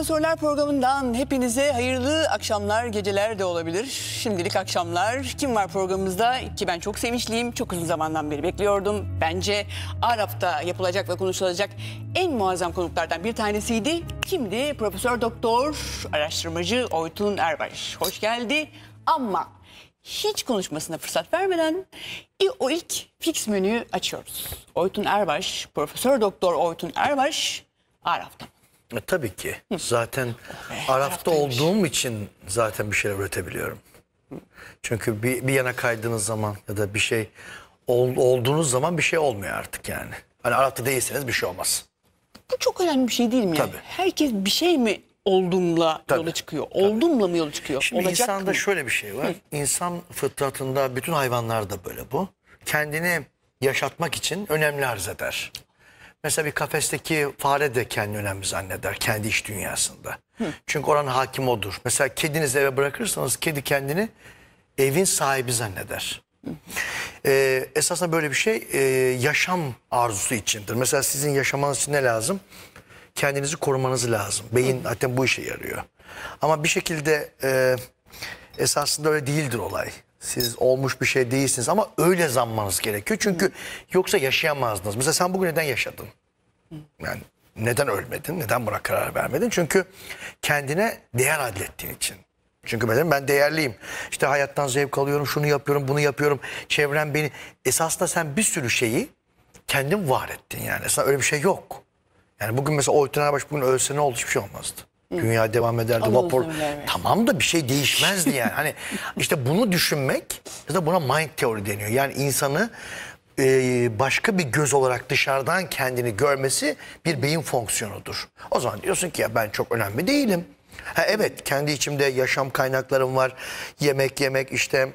Hafta Sorular programından hepinize hayırlı akşamlar, geceler de olabilir. Şimdilik akşamlar. Kim var programımızda ki ben çok sevinçliyim. Çok uzun zamandan beri bekliyordum. Bence Arap'ta yapılacak ve konuşulacak en muazzam konuklardan bir tanesiydi. Kimdi? Profesör Doktor, araştırmacı Oytun Erbaş. Hoş geldi. Ama hiç konuşmasına fırsat vermeden o ilk fix menüyü açıyoruz. Oytun Erbaş, Profesör Doktor Oytun Erbaş Arap'tan. E, tabii ki. Zaten oh, Araf'ta şey. olduğum için zaten bir şeyler üretebiliyorum. Çünkü bir, bir yana kaydığınız zaman ya da bir şey ol, olduğunuz zaman bir şey olmuyor artık yani. Hani Araf'ta değilseniz bir şey olmaz. Bu çok önemli bir şey değil mi? Tabii. Herkes bir şey mi olduğumla Tabii. yola çıkıyor? Tabii. Olduğumla mı yola çıkıyor? Şimdi Olacak insanda mı? şöyle bir şey var. Hı. İnsan fıtratında bütün hayvanlar da böyle bu. Kendini yaşatmak için önemli arz eder. Mesela bir kafesteki fare de kendi önemli zanneder kendi iş dünyasında. Hı. Çünkü oranın hakim odur. Mesela kedinizi eve bırakırsanız kedi kendini evin sahibi zanneder. Hı. Ee, esasında böyle bir şey e, yaşam arzusu içindir. Mesela sizin yaşamanız için ne lazım? Kendinizi korumanız lazım. Beyin Hı. zaten bu işe yarıyor. Ama bir şekilde e, esasında öyle değildir olay siz olmuş bir şey değilsiniz ama öyle zanmanız gerekiyor. Çünkü Hı. yoksa yaşayamazdınız. Mesela sen bugün neden yaşadın? Hı. Yani neden ölmedin? Neden buna karar vermedin? Çünkü kendine değer adlettiğin için. Çünkü ben, ben değerliyim. İşte hayattan zevk alıyorum, şunu yapıyorum, bunu yapıyorum. Çevrem beni... Esasında sen bir sürü şeyi kendin var ettin yani. Esasında öyle bir şey yok. Yani bugün mesela Oytun Erbaş bugün ölse ne oldu hiçbir şey olmazdı. Dünya devam ederdi. Anadolu Vapur. Tamam da bir şey değişmezdi yani. hani işte bunu düşünmek ya da buna mind teori deniyor. Yani insanı e, başka bir göz olarak dışarıdan kendini görmesi bir beyin fonksiyonudur. O zaman diyorsun ki ya ben çok önemli değilim. Ha, evet kendi içimde yaşam kaynaklarım var. Yemek yemek işte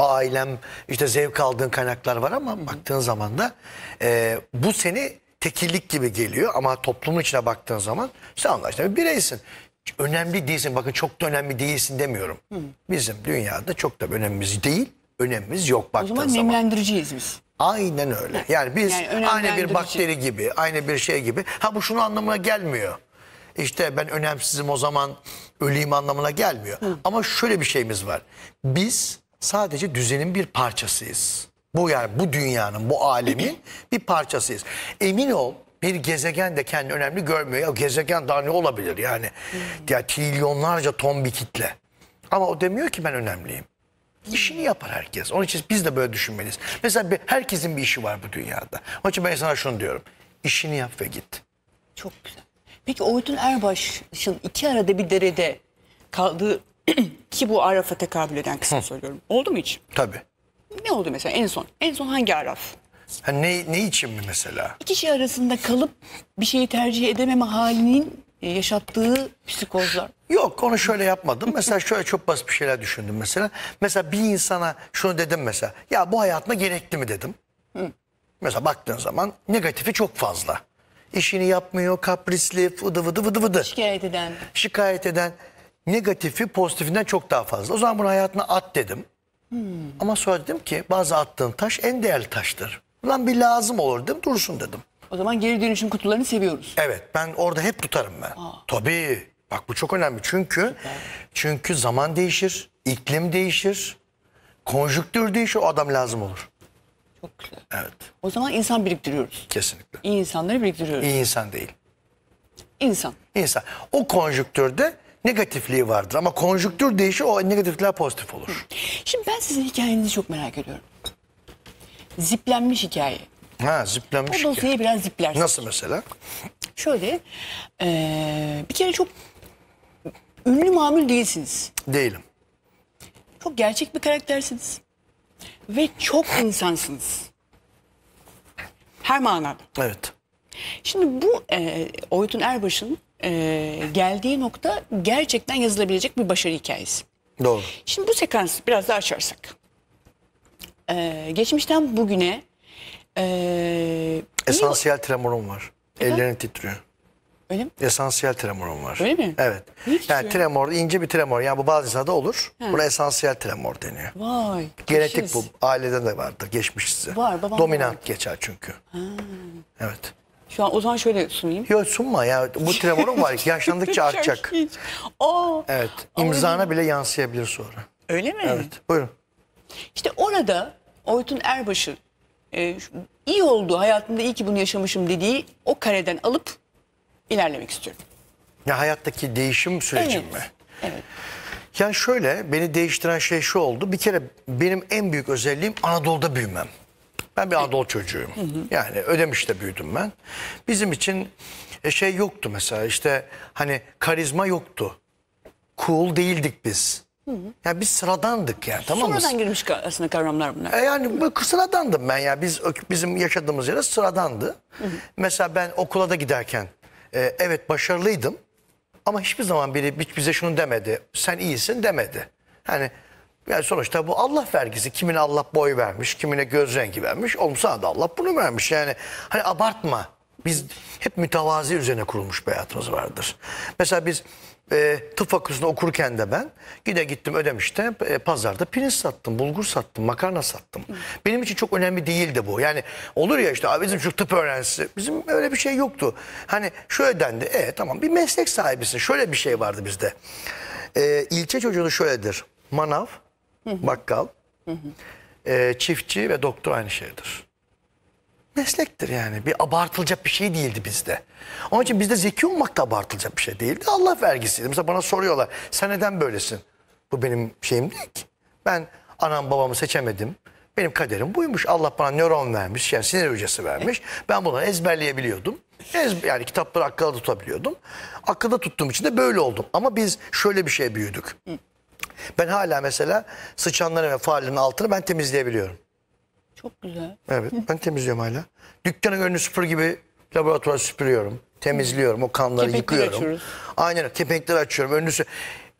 ailem işte zevk aldığın kaynaklar var ama baktığın zaman da e, bu seni tekillik gibi geliyor ama toplumun içine baktığın zaman sen anlaştın, bir bireysin. Önemli değilsin bakın çok da önemli değilsin demiyorum. Hı. Bizim dünyada çok da önemimiz değil önemimiz yok baktığın zaman. O zaman nemlendiriciyiz biz. Aynen öyle. Yani biz yani aynı bir bakteri gibi, aynı bir şey gibi. Ha bu şunun anlamına gelmiyor. İşte ben önemsizim o zaman öleyim anlamına gelmiyor. Hı. Ama şöyle bir şeyimiz var. Biz sadece düzenin bir parçasıyız. Bu yani bu dünyanın, bu alemin bir parçasıyız. Emin ol bir gezegen de kendi önemli görmüyor. Ya gezegen daha ne olabilir yani? Hmm. Ya trilyonlarca ton bir kitle. Ama o demiyor ki ben önemliyim. İşini yapar herkes. Onun için biz de böyle düşünmeliyiz. Mesela bir, herkesin bir işi var bu dünyada. Onun için ben sana şunu diyorum. İşini yap ve git. Çok güzel. Peki Oytun Erbaş'ın iki arada bir derede kaldığı ki bu Arafat'a tekabül eden kısmı söylüyorum. Oldu mu hiç? Tabii ne oldu mesela en son? En son hangi araf? Ha, ne, ne için mi mesela? İki şey arasında kalıp bir şeyi tercih edememe halinin e, yaşattığı psikozlar. Yok onu şöyle yapmadım. Mesela şöyle çok basit bir şeyler düşündüm mesela. Mesela bir insana şunu dedim mesela. Ya bu hayatına gerekli mi dedim. Mesela baktığın zaman negatifi çok fazla. İşini yapmıyor, kaprisli, vıdı vıdı vıdı vıdı. Şikayet eden. Şikayet eden negatifi pozitifinden çok daha fazla. O zaman bunu hayatına at dedim. Hmm. Ama sonra dedim ki bazı attığın taş en değerli taştır. Lan bir lazım olur dedim dursun dedim. O zaman geri dönüşüm kutularını seviyoruz. Evet ben orada hep tutarım ben. Aa. Tabii bak bu çok önemli çünkü Süper. çünkü zaman değişir, iklim değişir, konjüktür değişir o adam lazım olur. Çok güzel. Evet. O zaman insan biriktiriyoruz. Kesinlikle. İyi insanları biriktiriyoruz. İyi insan değil. İnsan. İnsan. O konjüktürde negatifliği vardır. Ama konjüktür değişir o negatifler pozitif olur. Şimdi ben sizin hikayenizi çok merak ediyorum. Ziplenmiş hikaye. Ha ziplenmiş O hikaye. dosyayı biraz ziplersin. Nasıl mesela? Şöyle eee, bir kere çok ünlü mamül değilsiniz. Değilim. Çok gerçek bir karaktersiniz. Ve çok insansınız. Her manada. Evet. Şimdi bu e, Oytun Erbaş'ın e, geldiği nokta gerçekten yazılabilecek bir başarı hikayesi. Doğru. Şimdi bu sekansı biraz daha açarsak. E, geçmişten bugüne... E, Esansiyel tremorum var. Efendim? Ellerin titriyor. Öyle mi? Esansiyel tremorum var. Öyle mi? Evet. Hiç yani tremor, ince bir tremor. Yani bu bazı insanda olur. He. Buna esansiyel tremor deniyor. Vay. Genetik geçiriz. bu. Aileden de vardır. Geçmiş size. Var. Babam Dominant var. geçer çünkü. Ha. Evet. Şu an o zaman şöyle sunayım. Yok sunma ya. Bu tremorun var. Yaşlandıkça artacak. Oo. Evet. İmzana bile yansıyabilir sonra. Öyle mi? Evet. Buyurun. İşte orada Oytun Erbaş'ın e, iyi oldu hayatımda iyi ki bunu yaşamışım dediği o kareden alıp ilerlemek istiyorum. Ya hayattaki değişim sürecim Evet. mi? Evet. Yani şöyle beni değiştiren şey şu oldu. Bir kere benim en büyük özelliğim Anadolu'da büyümem. Ben bir Anadolu çocuğuyum. Hı hı. Yani ödemişte büyüdüm ben. Bizim için e, şey yoktu mesela işte hani karizma yoktu. Cool değildik biz. Hı hı. Yani biz sıradandık yani tamam mı? Sonradan girmiş aslında kavramlar bunlar. E yani sıradandım ben ya. Yani. Biz bizim yaşadığımız yere sıradandı. Hı hı. Mesela ben okula da giderken e, evet başarılıydım. Ama hiçbir zaman biri hiç bize şunu demedi. Sen iyisin demedi. Yani yani sonuçta bu Allah vergisi. Kimine Allah boy vermiş, kimine göz rengi vermiş. Oğlum da Allah bunu vermiş. Yani hani abartma. Biz hep mütevazi üzerine kurulmuş bir hayatımız vardır. Mesela biz e, tıp fakültesinde okurken de ben gide gittim ödemişte e, pazarda pirinç sattım, bulgur sattım, makarna sattım. Hı. Benim için çok önemli değildi bu. Yani olur ya işte bizim şu tıp öğrencisi bizim öyle bir şey yoktu. Hani şöyle dendi e tamam bir meslek sahibisin şöyle bir şey vardı bizde. E, ilçe çocuğu şöyledir manav bakkal, e, çiftçi ve doktor aynı şeydir. Meslektir yani. Bir abartılacak bir şey değildi bizde. Onun için bizde zeki olmak da abartılacak bir şey değildi. Allah vergisiydi. Mesela bana soruyorlar sen neden böylesin? Bu benim şeyim değil ki. Ben anam babamı seçemedim. Benim kaderim buymuş. Allah bana nöron vermiş, yani sinir hücresi vermiş. Ben bunu ezberleyebiliyordum. Ez, yani kitapları akılda tutabiliyordum. Akılda tuttuğum için de böyle oldum. Ama biz şöyle bir şey büyüdük. Ben hala mesela sıçanların ve farenin altını ben temizleyebiliyorum. Çok güzel. Evet ben temizliyorum hala. Dükkanın önünü süpür gibi laboratuvar süpürüyorum. Temizliyorum o kanları Kepekleri yıkıyorum. açıyoruz. Aynen kepenkleri açıyorum. Önünü sü-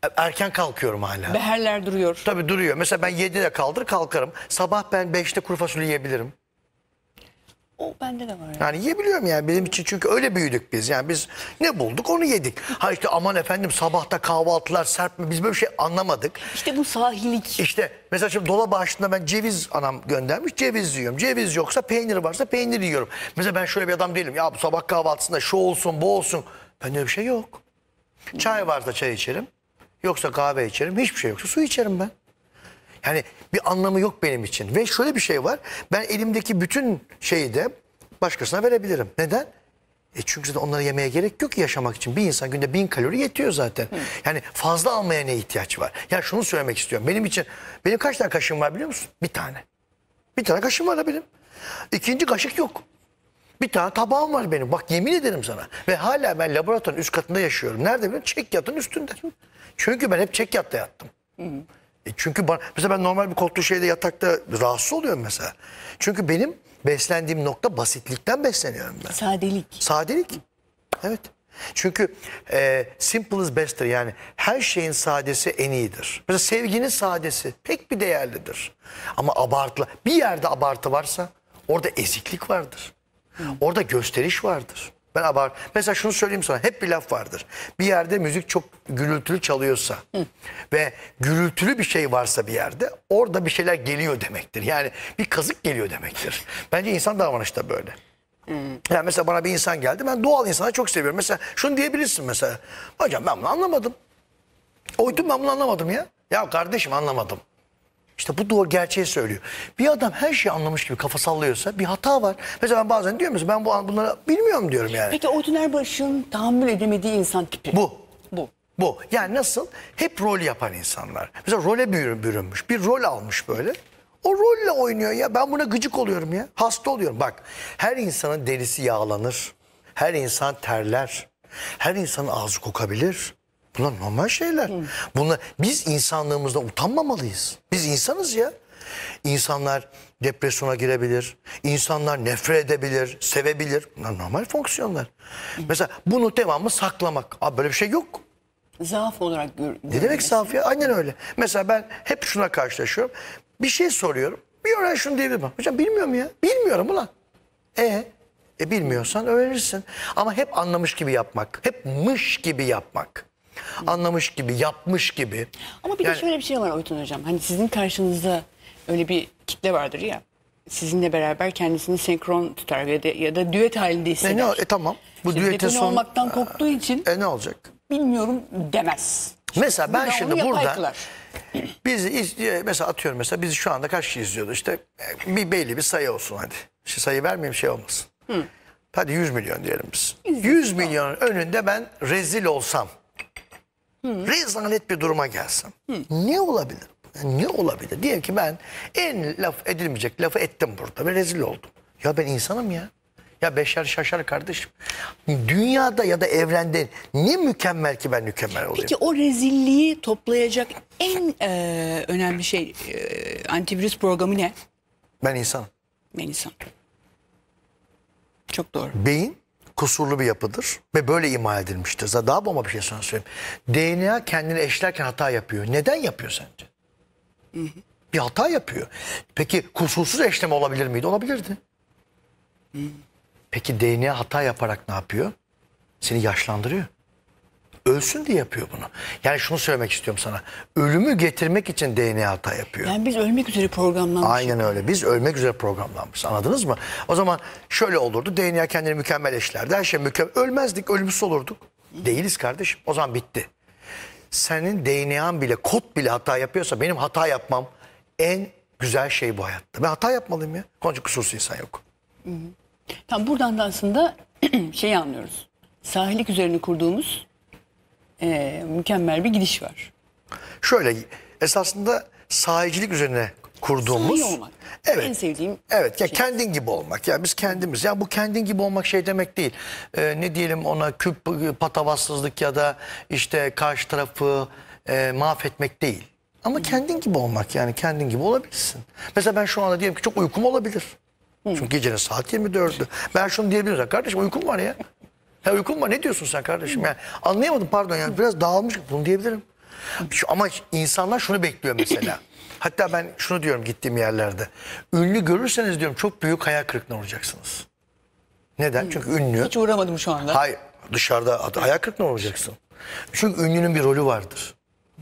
e, Erken kalkıyorum hala. Beherler duruyor. Tabii duruyor. Mesela ben 7'de kaldır kalkarım. Sabah ben 5'te kuru fasulye yiyebilirim. O bende de var. Yani. yani yiyebiliyorum yani benim için çünkü öyle büyüdük biz. Yani biz ne bulduk onu yedik. Ha işte aman efendim sabahta kahvaltılar serp mi biz böyle bir şey anlamadık. İşte bu sahilik. İşte mesela şimdi dolap açtığında ben ceviz anam göndermiş ceviz yiyorum. Ceviz yoksa peynir varsa peynir yiyorum. Mesela ben şöyle bir adam değilim ya bu sabah kahvaltısında şu olsun bu olsun. Bende bir şey yok. Çay varsa çay içerim. Yoksa kahve içerim. Hiçbir şey yoksa su içerim ben. Yani bir anlamı yok benim için. Ve şöyle bir şey var. Ben elimdeki bütün şeyi de başkasına verebilirim. Neden? E çünkü zaten onları yemeye gerek yok ki yaşamak için. Bir insan günde bin kalori yetiyor zaten. Hı. Yani fazla almaya ne ihtiyaç var? Yani şunu söylemek istiyorum. Benim için, benim kaç tane kaşığım var biliyor musun? Bir tane. Bir tane kaşığım var benim. İkinci kaşık yok. Bir tane tabağım var benim. Bak yemin ederim sana. Ve hala ben laboratuvarın üst katında yaşıyorum. Nerede biliyor Çek yatın üstünde. Çünkü ben hep çek yatta yattım. Hı hı. E çünkü bana, mesela ben normal bir kotlu şeyde yatakta rahatsız oluyorum mesela. Çünkü benim beslendiğim nokta basitlikten besleniyorum ben. Sadelik. Sadelik. Evet. Çünkü e, simple is best'tir yani her şeyin sadesi en iyidir. Mesela sevginin sadesi pek bir değerlidir. Ama abartılı bir yerde abartı varsa orada eziklik vardır. Hı. Orada gösteriş vardır. Ben abart. Mesela şunu söyleyeyim sana. Hep bir laf vardır. Bir yerde müzik çok gürültülü çalıyorsa Hı. ve gürültülü bir şey varsa bir yerde orada bir şeyler geliyor demektir. Yani bir kazık geliyor demektir. Bence insan davranışta böyle. Hmm. Yani mesela bana bir insan geldi. Ben doğal insanı çok seviyorum. Mesela şunu diyebilirsin mesela. Hocam ben bunu anlamadım. Oydu ben bunu anlamadım ya. Ya kardeşim anlamadım. İşte bu doğru gerçeği söylüyor. Bir adam her şeyi anlamış gibi kafa sallıyorsa bir hata var. Mesela ben bazen diyor musun ben bu bunları bilmiyorum diyorum yani. Peki o Tünerbaş'ın tahammül edemediği insan tipi? Bu. Bu. Bu. Yani nasıl? Hep rol yapan insanlar. Mesela role bürünmüş. Bir rol almış böyle. O rolle oynuyor ya. Ben buna gıcık oluyorum ya. Hasta oluyorum. Bak her insanın derisi yağlanır. Her insan terler. Her insanın ağzı kokabilir. Bunlar normal şeyler. Hı. Bunlar, biz insanlığımızda utanmamalıyız. Biz insanız ya. İnsanlar depresyona girebilir. İnsanlar nefret edebilir, sevebilir. Bunlar normal fonksiyonlar. Mesela bunu devamlı saklamak. Abi böyle bir şey yok. Zaaf olarak gör. Ne demek zaaf ya? Aynen öyle. Mesela ben hep şuna karşılaşıyorum. Bir şey soruyorum. Bir öğren şunu diyebilir mi? Hocam bilmiyorum ya. Bilmiyorum ulan. E e bilmiyorsan öğrenirsin. Ama hep anlamış gibi yapmak. Hep mış gibi yapmak. Anlamış gibi, yapmış gibi. Ama bir yani, de şöyle bir şey var Oytun Hocam. Hani sizin karşınızda öyle bir kitle vardır ya. Sizinle beraber kendisini senkron tutar ya da, ya da düet halinde hisseder. E, ne, e tamam. Bu işte düete son... olmaktan korktuğu için. E ne olacak? Bilmiyorum demez. Mesela ben şimdi burada biz e, mesela atıyorum mesela bizi şu anda kaç kişi izliyordu işte e, bir belli bir sayı olsun hadi. İşte sayı vermeyeyim şey olmasın. Hı. Hadi 100 milyon diyelim biz. 100, 100 milyon önünde ben rezil olsam. Hı. Rezalet bir duruma gelsem. Hı. Ne olabilir? Yani ne olabilir? Diyelim ki ben en laf edilmeyecek lafı ettim burada ve rezil oldum. Ya ben insanım ya. Ya beşer şaşar kardeşim. Dünyada ya da evrende ne mükemmel ki ben mükemmel olayım. Peki o rezilliği toplayacak en e, önemli şey e, antivirüs programı ne? Ben insanım. Ben insan. Çok doğru. Beyin kusurlu bir yapıdır ve böyle ima edilmiştir. Daha bomba bir şey sana söyleyeyim. DNA kendini eşlerken hata yapıyor. Neden yapıyor sence? Bir hata yapıyor. Peki kusursuz eşleme olabilir miydi? Olabilirdi. Peki DNA hata yaparak ne yapıyor? Seni yaşlandırıyor. Ölsün diye yapıyor bunu. Yani şunu söylemek istiyorum sana. Ölümü getirmek için DNA hata yapıyor. Yani biz ölmek üzere programlanmışız. Aynen öyle. Biz ölmek üzere programlanmış. Anladınız mı? O zaman şöyle olurdu. DNA kendini mükemmel eşlerdi. Her şey mükemmel. Ölmezdik, ölümsüz olurduk. Değiliz kardeşim. O zaman bitti. Senin DNA'n bile, kod bile hata yapıyorsa benim hata yapmam en güzel şey bu hayatta. Ben hata yapmalıyım ya. Konca kusursuz insan yok. Tam buradan da aslında şey anlıyoruz. Sahilik üzerine kurduğumuz e, mükemmel bir gidiş var. Şöyle esasında sahicilik üzerine kurduğumuz. Sahi olmak. Evet. En sevdiğim Evet ya şey. kendin gibi olmak. Ya biz kendimiz. Ya bu kendin gibi olmak şey demek değil. Ee, ne diyelim ona küp patavatsızlık ya da işte karşı tarafı e, mahvetmek değil. Ama kendin gibi olmak yani kendin gibi olabilirsin. Mesela ben şu anda diyelim ki çok uykum olabilir. Çünkü gecenin saat 24'ü. Ben şunu diyebilirim kardeşim uykum var ya. Ya uykun var ne diyorsun sen kardeşim? Yani anlayamadım pardon yani biraz dağılmış bunu diyebilirim. Ama insanlar şunu bekliyor mesela. Hatta ben şunu diyorum gittiğim yerlerde. Ünlü görürseniz diyorum çok büyük hayal kırıklığına olacaksınız. Neden? Hmm. Çünkü ünlü. Hiç uğramadım şu anda. Hayır dışarıda hayal kırıklığına olacaksın. Çünkü ünlünün bir rolü vardır.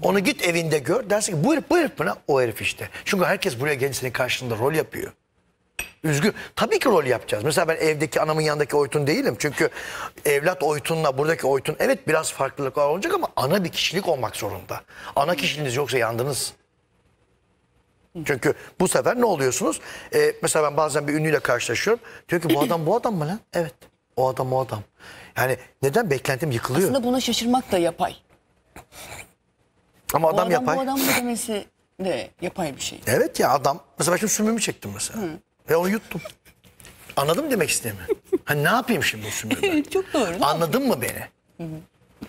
Onu git evinde gör. Dersin ki bu herif bu herif bana o herif işte. Çünkü herkes buraya gelin senin karşında rol yapıyor üzgün. Tabii ki rol yapacağız. Mesela ben evdeki anamın yanındaki Oytun değilim. Çünkü evlat Oytun'la buradaki Oytun evet biraz farklılıklar olacak ama ana bir kişilik olmak zorunda. Ana kişiliğiniz yoksa yandınız. Çünkü bu sefer ne oluyorsunuz? Ee, mesela ben bazen bir ünlüyle karşılaşıyorum. Diyor ki bu adam bu adam mı lan? Evet. O adam o adam. Yani neden beklentim yıkılıyor? Aslında buna şaşırmak da yapay. Ama adam, adam yapay. Bu adam bu demesi de yapay bir şey. Evet ya adam. Mesela ben şimdi sümümü çektim mesela. Hı. Ve onu yuttum. Anladım demek istemi? hani ne yapayım şimdi bu sümüğü ben? Çok doğru. Anladın mı beni?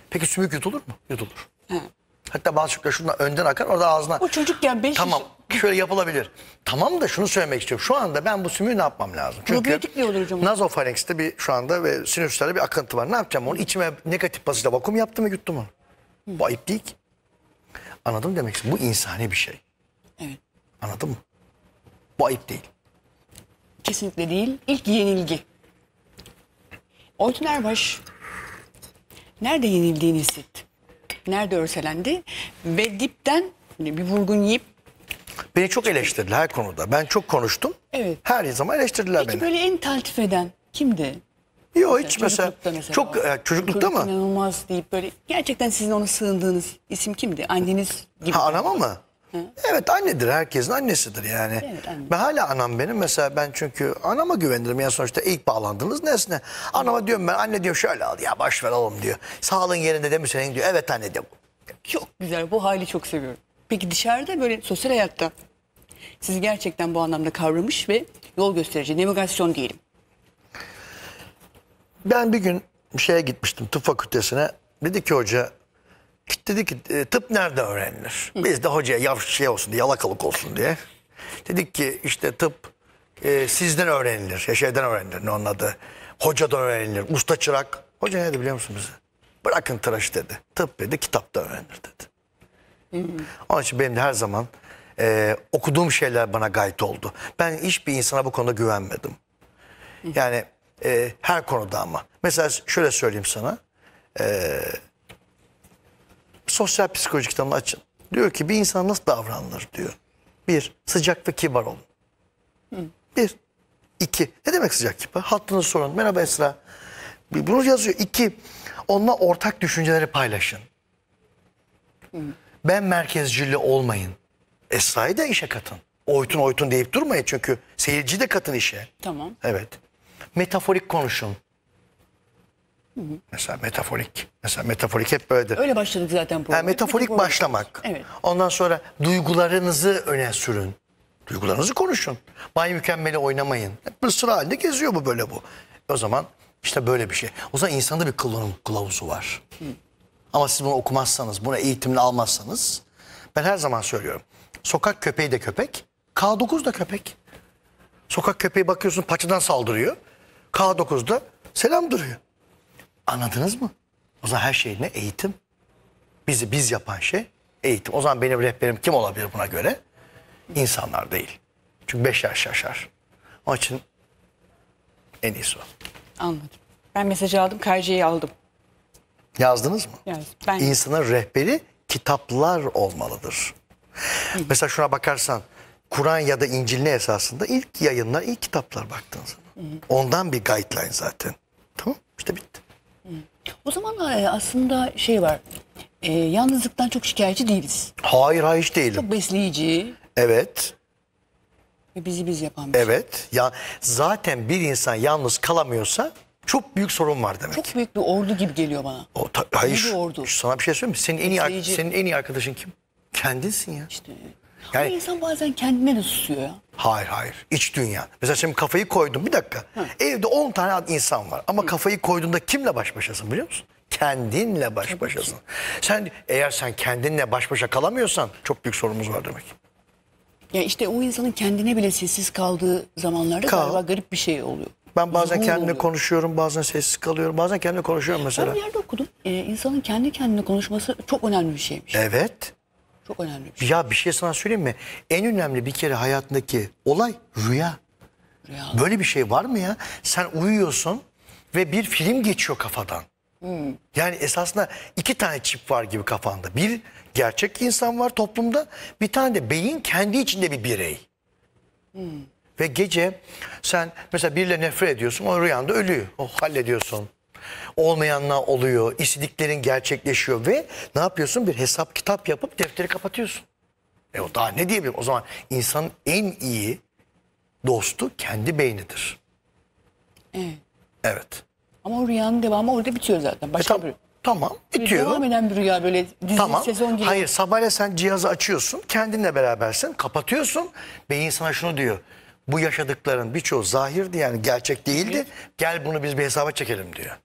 Peki sümük yutulur mu? Yutulur. He. Hatta bazı çocuklar şundan önden akar orada ağzına. O çocukken 5 Tamam şöyle yapılabilir. Tamam da şunu söylemek istiyorum. Şu anda ben bu sümüğü ne yapmam lazım? Çünkü Probiyotik ne olur hocam? nazofarenx'te bir şu anda ve sinüslerde bir akıntı var. Ne yapacağım onu? İçime negatif basınçla vakum yaptım mı? yuttum mu? Bu ayıp değil ki. Anladın mı demek istiyorum? Bu insani bir şey. Evet. Anladın mı? Bu ayıp değil. Kesinlikle değil. İlk yenilgi. Oytun Erbaş nerede yenildiğini hissetti. Nerede örselendi ve dipten hani bir vurgun yiyip Beni çok eleştirdiler her konuda. Ben çok konuştum. Evet. Her zaman eleştirdiler Peki beni. böyle en taltif eden kimdi? Yok hiç çocuklukta mesela çok e, çocuklukta mı? inanılmaz deyip böyle gerçekten sizin ona sığındığınız isim kimdi? Anneniz gibi. Ha anama mı? Hı? Evet annedir herkesin annesidir yani. Evet, anne. Ben hala anam benim mesela ben çünkü anama güvenirim. Yani sonuçta ilk bağlandığınız nesne. Anama diyorum ben anne diyor şöyle al ya baş ver oğlum diyor. Sağlığın yerinde değil senin diyor. Evet anne diyor. Çok güzel bu hali çok seviyorum. Peki dışarıda böyle sosyal hayatta sizi gerçekten bu anlamda kavramış ve yol gösterici navigasyon diyelim. Ben bir gün şeye gitmiştim tıp fakültesine. Dedi ki hoca Dedi ki e, tıp nerede öğrenilir? Biz de hocaya yavaş şey olsun diye yalakalık olsun diye. Dedik ki işte tıp e, sizden öğrenilir. Ya şeyden öğrenilir ne onun adı. Hocadan öğrenilir. Usta çırak. Hoca ne dedi biliyor musunuz? Bırakın tıraş dedi. Tıp dedi kitapta öğrenilir dedi. Onun için benim de her zaman e, okuduğum şeyler bana gayet oldu. Ben hiçbir insana bu konuda güvenmedim. Yani e, her konuda ama. Mesela şöyle söyleyeyim sana. Eee sosyal psikoloji kitabını açın. Diyor ki bir insan nasıl davranılır diyor. Bir, sıcak ve kibar olun. Bir. iki ne demek sıcak kibar? Hattını sorun. Merhaba Esra. Bunu yazıyor. İki, onunla ortak düşünceleri paylaşın. Ben merkezcili olmayın. Esra'yı da işe katın. Oytun oytun deyip durmayın çünkü seyirci de katın işe. Tamam. Evet. Metaforik konuşun. Mesela metaforik. Mesela metaforik hep böyledir. Öyle başladık zaten Yani metaforik Metafor başlamak. Evet. Ondan sonra duygularınızı öne sürün. Duygularınızı konuşun. Bay mükemmeli oynamayın. Hep sıra halinde geziyor bu böyle bu. O zaman işte böyle bir şey. O zaman insanda bir kullanım kılavuzu var. Hı. Ama siz bunu okumazsanız, buna eğitimini almazsanız ben her zaman söylüyorum. Sokak köpeği de köpek, K9 da köpek. Sokak köpeği bakıyorsun paçadan saldırıyor. k 9 da selam duruyor. Anladınız mı? O zaman her şey ne? Eğitim. Bizi biz yapan şey eğitim. O zaman benim rehberim kim olabilir buna göre? İnsanlar değil. Çünkü beş yaş yaşar. Onun için en iyisi o. Anladım. Ben mesajı aldım, KC'yi aldım. Yazdınız mı? Yazdım. Ben... İnsanın rehberi kitaplar olmalıdır. Hı. Mesela şuna bakarsan Kur'an ya da İncil ne esasında? ilk yayınlar, ilk kitaplar baktığınız zaman. Ondan bir guideline zaten. Tamam İşte bitti. O zaman e, aslında şey var. E, yalnızlıktan çok şikayetçi değiliz. Hayır hayır hiç değilim. Çok besleyici. Evet. Ve bizi biz yapan bir şey. Evet. Ya zaten bir insan yalnız kalamıyorsa çok büyük sorun var demek. Çok büyük bir ordu gibi geliyor bana. O ta- hayır. Bir ordu. Sana bir şey söyleyeyim mi? Senin en iyi, senin en iyi arkadaşın kim? Kendinsin ya. İşte yani, insan bazen kendine de susuyor ya. Hayır hayır. İç dünya. Mesela şimdi kafayı koydum. Bir dakika. Hı. Evde 10 tane insan var. Ama Hı. kafayı koyduğunda kimle baş başasın biliyor musun? Kendinle baş başasın. Sen eğer sen kendinle baş başa kalamıyorsan çok büyük sorunumuz var demek. Ya işte o insanın kendine bile sessiz kaldığı zamanlarda Kal. galiba garip bir şey oluyor. Ben bazen kendimle konuşuyorum, bazen sessiz kalıyorum, bazen kendimle konuşuyorum mesela. Ben bir yerde okudum. Ee, insanın kendi kendine konuşması çok önemli bir şeymiş. Evet. Çok önemli bir şey. Ya bir şey sana söyleyeyim mi? En önemli bir kere hayatındaki olay rüya. rüya. Böyle bir şey var mı ya? Sen uyuyorsun ve bir film geçiyor kafadan. Hmm. Yani esasında iki tane çip var gibi kafanda. Bir gerçek insan var toplumda. Bir tane de beyin kendi içinde bir birey. Hmm. Ve gece sen mesela biriyle nefret ediyorsun. O rüyanda ölüyor. Oh, hallediyorsun. Olmayanlar oluyor. İstediklerin gerçekleşiyor ve ne yapıyorsun? Bir hesap kitap yapıp defteri kapatıyorsun. E o daha ne diyebilirim? O zaman insanın en iyi dostu kendi beynidir. Evet. Evet. Ama o rüyanın devamı orada bitiyor zaten. Başka e, tam, bir... Tamam e, bitiyor. Devam eden bir rüya böyle dizi tamam. sezon gibi. Hayır sabahleyin sen cihazı açıyorsun kendinle berabersin kapatıyorsun. Beyin sana şunu diyor. Bu yaşadıkların birçoğu zahirdi yani gerçek değildi. Gel bunu biz bir hesaba çekelim diyor.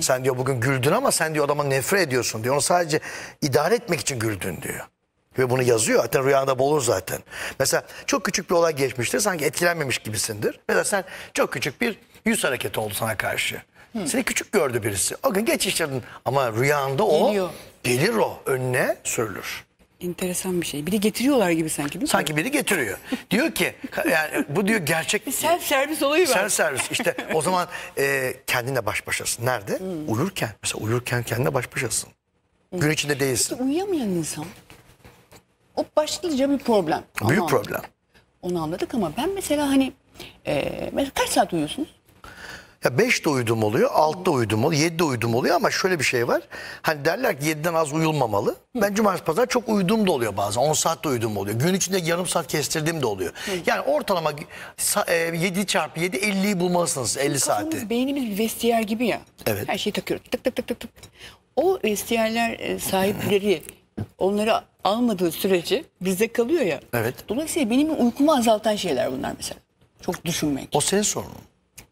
Sen diyor bugün güldün ama sen diyor adama nefret ediyorsun diyor. Onu sadece idare etmek için güldün diyor. Ve bunu yazıyor zaten rüyanda bolur zaten. Mesela çok küçük bir olay geçmiştir sanki etkilenmemiş gibisindir. Mesela sen çok küçük bir yüz hareketi oldu sana karşı. Hı. Seni küçük gördü birisi. O gün geçiştirdin ama rüyanda o Geliyor. gelir o önüne sürülür. Enteresan bir şey. Biri getiriyorlar gibi sanki değil mi? Sanki biri getiriyor. diyor ki yani bu diyor gerçek. Self servis olayı var. Self servis işte o zaman e, kendinle baş başasın. Nerede? Hmm. Uyurken. Mesela uyurken kendine baş başasın. Hmm. Gün içinde değilsin. Peki, uyuyamayan insan. O başlıca bir problem. Büyük Onu problem. Onu anladık ama ben mesela hani e, mesela kaç saat uyuyorsunuz? Ya 5 de uydum oluyor, 6 da uydum oluyor, 7 de uydum oluyor ama şöyle bir şey var. Hani derler ki 7'den az uyulmamalı. Ben cumartesi pazar çok uyudum da oluyor bazen. 10 saat de uyudum oluyor. Gün içinde yarım saat kestirdiğim de oluyor. Yani ortalama 7 e, çarpı 7 50'yi bulmalısınız 50 Kafamız, saati. beynimiz bir vestiyer gibi ya. Evet. Her şeyi takıyoruz. Tık tık tık tık tık. O vestiyerler e, sahipleri onları almadığı sürece bize kalıyor ya. Evet. Dolayısıyla benim uykumu azaltan şeyler bunlar mesela. Çok düşünmek. O senin sorunun.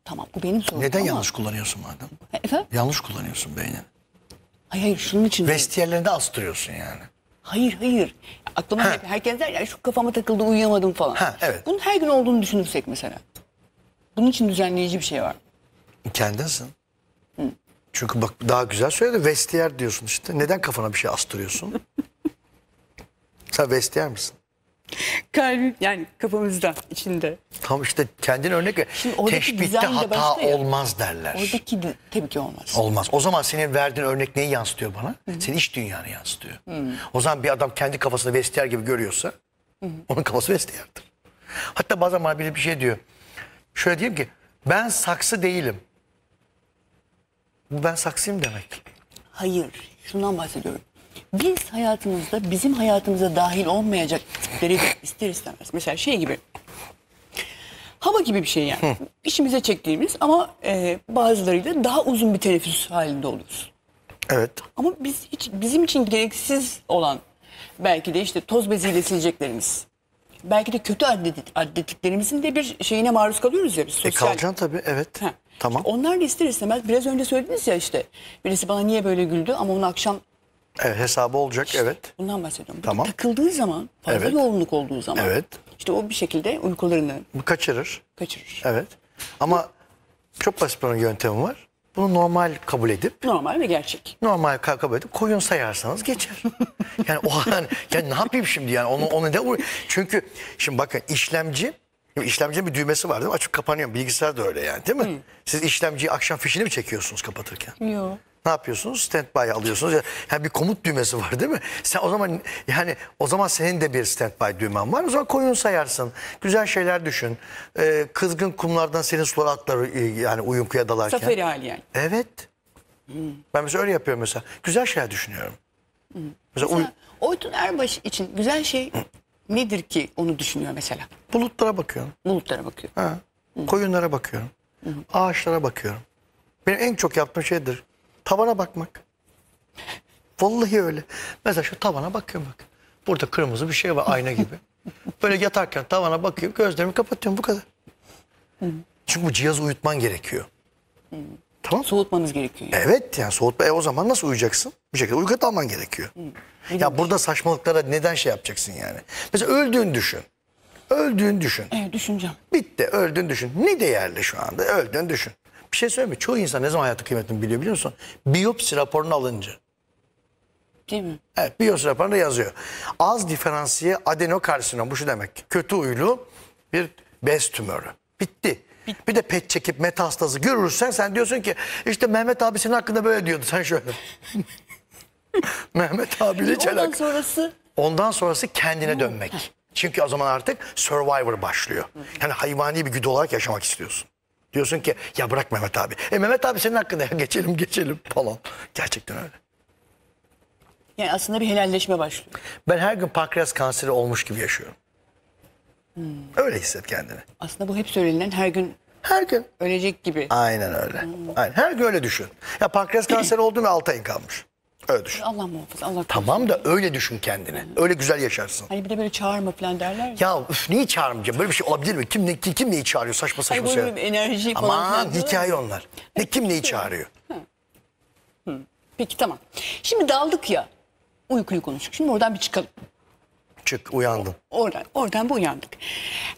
Tamam bu benim sorunum Neden ama... yanlış kullanıyorsun madem? E, efendim? Yanlış kullanıyorsun beynini. Hayır hayır şunun için. Vestiyerlerinde astırıyorsun yani. Hayır hayır. Aklıma ha. herkes der ya şu kafama takıldı uyuyamadım falan. Ha, evet. Bunun her gün olduğunu düşünürsek mesela. Bunun için düzenleyici bir şey var. Kendinsin. Hı. Çünkü bak daha güzel söyledi. Vestiyer diyorsun işte. Neden kafana bir şey astırıyorsun? Sen vestiyer misin? kalbim yani kafamızda içinde. Tam işte kendin örnek Teşbitte hata ya. olmaz derler. Oradaki de, tabii ki olmaz. Olmaz. O zaman senin verdiğin örnek neyi yansıtıyor bana? Hı -hı. Senin iç dünyanı yansıtıyor. Hı -hı. O zaman bir adam kendi kafasını vestiyer gibi görüyorsa Hı -hı. onun kafası vestiyerdir. Hatta bazen bana biri bir şey diyor. Şöyle diyeyim ki ben saksı değilim. Bu ben saksıyım demek. Hayır. Şundan bahsediyorum. Biz hayatımızda bizim hayatımıza dahil olmayacak tipleri de ister istemez. Mesela şey gibi hava gibi bir şey yani. Hı. İşimize çektiğimiz ama e, bazılarıyla daha uzun bir teneffüs halinde oluyoruz. Evet. Ama biz hiç, bizim için gereksiz olan belki de işte toz beziyle sileceklerimiz. Belki de kötü adet, adetliklerimizin de bir şeyine maruz kalıyoruz ya biz. E, sosyal. E kalacaksın tabii evet. Ha. Tamam. İşte onlar da ister istemez biraz önce söylediniz ya işte birisi bana niye böyle güldü ama onu akşam Evet, hesabı olacak işte evet. Bundan bahsediyorum. tamam. Takıldığı zaman fazla evet. yoğunluk olduğu zaman. Evet. İşte o bir şekilde uykularını. Bu kaçırır. Kaçırır. Evet. Ama Bu... çok basit bir yöntemi var. Bunu normal kabul edip. Normal ve gerçek. Normal kabul edip koyun sayarsanız geçer. yani o an yani ne yapayım şimdi yani onu, onu da Çünkü şimdi bakın işlemci Şimdi bir düğmesi var değil mi? Açık kapanıyor. Bilgisayar da öyle yani değil mi? Hı. Siz işlemciyi akşam fişini mi çekiyorsunuz kapatırken? Yok. Ne yapıyorsunuz? Standby alıyorsunuz. Yani bir komut düğmesi var değil mi? Sen o zaman yani o zaman senin de bir standby düğmen var. O zaman koyun sayarsın. Güzel şeyler düşün. Ee, kızgın kumlardan senin sular atlar e, yani uyumkuya dalarken. Safari hali yani. Evet. Hmm. Ben mesela öyle yapıyorum mesela. Güzel şeyler düşünüyorum. Hmm. Mesela, mesela Oytun Erbaş için güzel şey nedir ki onu düşünüyor mesela? Bulutlara bakıyorum. Bulutlara bakıyorum. Ha. Koyunlara bakıyorum. Hı-hı. Ağaçlara bakıyorum. Benim en çok yaptığım şeydir. Tavana bakmak. Vallahi öyle. Mesela şu tavana bakıyorum bak. Burada kırmızı bir şey var ayna gibi. Böyle yatarken tavana bakıyorum gözlerimi kapatıyorum bu kadar. Hı-hı. Çünkü bu cihazı uyutman gerekiyor. Hı-hı. Tamam. Soğutmanız gerekiyor. Yani. Evet yani soğutma e, o zaman nasıl uyuyacaksın? Bir şekilde uyku alman gerekiyor. Hı. Ya burada saçmalıklara neden şey yapacaksın yani? Mesela öldüğün düşün. Öldüğün düşün. Evet düşüneceğim. Bitti Öldüğün düşün. Ne değerli şu anda Öldüğün düşün. Bir şey söyleme çoğu insan ne zaman hayatı kıymetini biliyor biliyor musun? Biyopsi raporunu alınca. Değil mi? Evet biyopsi raporunda yazıyor. Az diferansiye adenokarsinom bu şu demek. Kötü uylu bir bez tümörü. Bitti. Bir de pet çekip meta hastası görürsen sen diyorsun ki işte Mehmet abi senin hakkında böyle diyordu sen şöyle. Mehmet abiyle çelak. Ondan sonrası? Ondan sonrası kendine dönmek. Çünkü o zaman artık Survivor başlıyor. Yani hayvani bir güdü olarak yaşamak istiyorsun. Diyorsun ki ya bırak Mehmet abi. E Mehmet abi senin hakkında ya geçelim geçelim falan. Gerçekten öyle. Yani aslında bir helalleşme başlıyor. Ben her gün pankreas kanseri olmuş gibi yaşıyorum. Hmm. Öyle hisset kendini. Aslında bu hep söylenen her gün Her gün. ölecek gibi. Aynen öyle. Hmm. Aynen. Her gün öyle düşün. Ya pankreas kanseri oldu mu 6 ayın kalmış. Öyle düşün. Allah muhafaza Allah Tamam da öyle düşün kendini. Hmm. Öyle güzel yaşarsın. Hani bir de böyle çağırma falan derler ya. Ya üf, niye çağırmayacağım? Böyle bir şey olabilir mi? Kim, ne, kim, kim neyi çağırıyor? Saçma Ay saçma şey. böyle bir enerji falan. Aman hikaye onlar. Ne kim neyi çağırıyor? Peki tamam. Şimdi daldık ya. Uykuyu konuştuk. Şimdi oradan bir çıkalım çık uyandın. Oradan, oradan bu uyandık.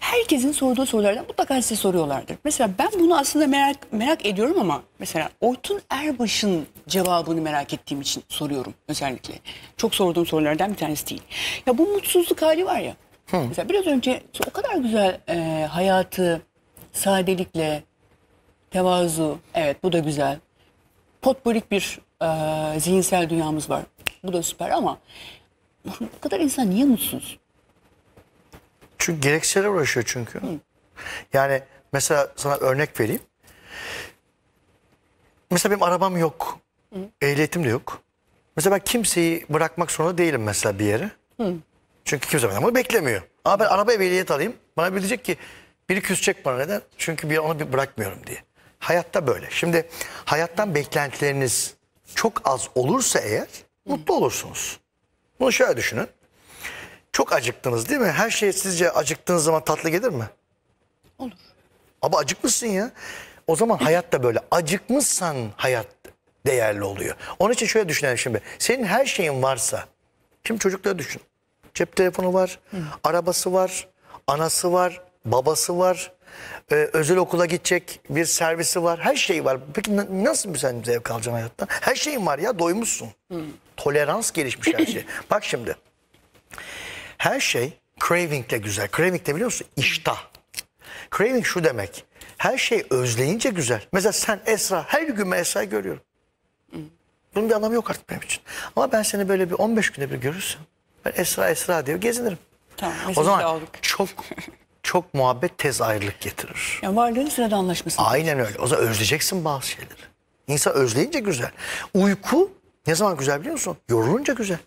Herkesin sorduğu sorulardan mutlaka size soruyorlardır. Mesela ben bunu aslında merak, merak ediyorum ama mesela Ortun Erbaş'ın cevabını merak ettiğim için soruyorum özellikle. Çok sorduğum sorulardan bir tanesi değil. Ya bu mutsuzluk hali var ya. Hı. Mesela biraz önce o kadar güzel e, hayatı sadelikle, tevazu, evet bu da güzel. Potpolik bir e, zihinsel dünyamız var. Bu da süper ama bu kadar insan niye mutsuz? Çünkü gerekçeyle uğraşıyor çünkü. Hı. Yani mesela sana örnek vereyim. Mesela benim arabam yok. Hı. Ehliyetim de yok. Mesela ben kimseyi bırakmak zorunda değilim mesela bir yere. Hı. Çünkü kimse benden bunu beklemiyor. Ama ben araba ehliyet alayım. Bana bir diyecek ki biri küsecek bana neden? Çünkü bir onu bir bırakmıyorum diye. Hayatta böyle. Şimdi hayattan beklentileriniz çok az olursa eğer Hı. mutlu olursunuz. Bunu şöyle düşünün. Çok acıktınız değil mi? Her şey sizce acıktığınız zaman tatlı gelir mi? Olur. Ama acıkmışsın ya. O zaman hayat da böyle. Acıkmışsan hayat değerli oluyor. Onun için şöyle düşünelim şimdi. Senin her şeyin varsa. Şimdi çocukları düşün. Cep telefonu var, Hı. arabası var, anası var, babası var, e, özel okula gidecek bir servisi var. Her şey var. Peki nasıl sen zevk alacaksın hayattan? Her şeyin var ya doymuşsun. Hmm. Tolerans gelişmiş her şey. Bak şimdi her şey cravingle güzel. Craving de biliyor musun? İştah. Craving şu demek. Her şey özleyince güzel. Mesela sen Esra, her gün ben Esra'yı görüyorum. Bunun bir anlamı yok artık benim için. Ama ben seni böyle bir 15 günde bir görürsem ben Esra Esra diyor gezinirim. Tamam, o zaman çok çok muhabbet tez ayrılık getirir. Yani varlığın sırada anlaşması. Aynen öyle. O zaman özleyeceksin bazı şeyleri. İnsan özleyince güzel. Uyku ne zaman güzel biliyor musun? Yorulunca güzel.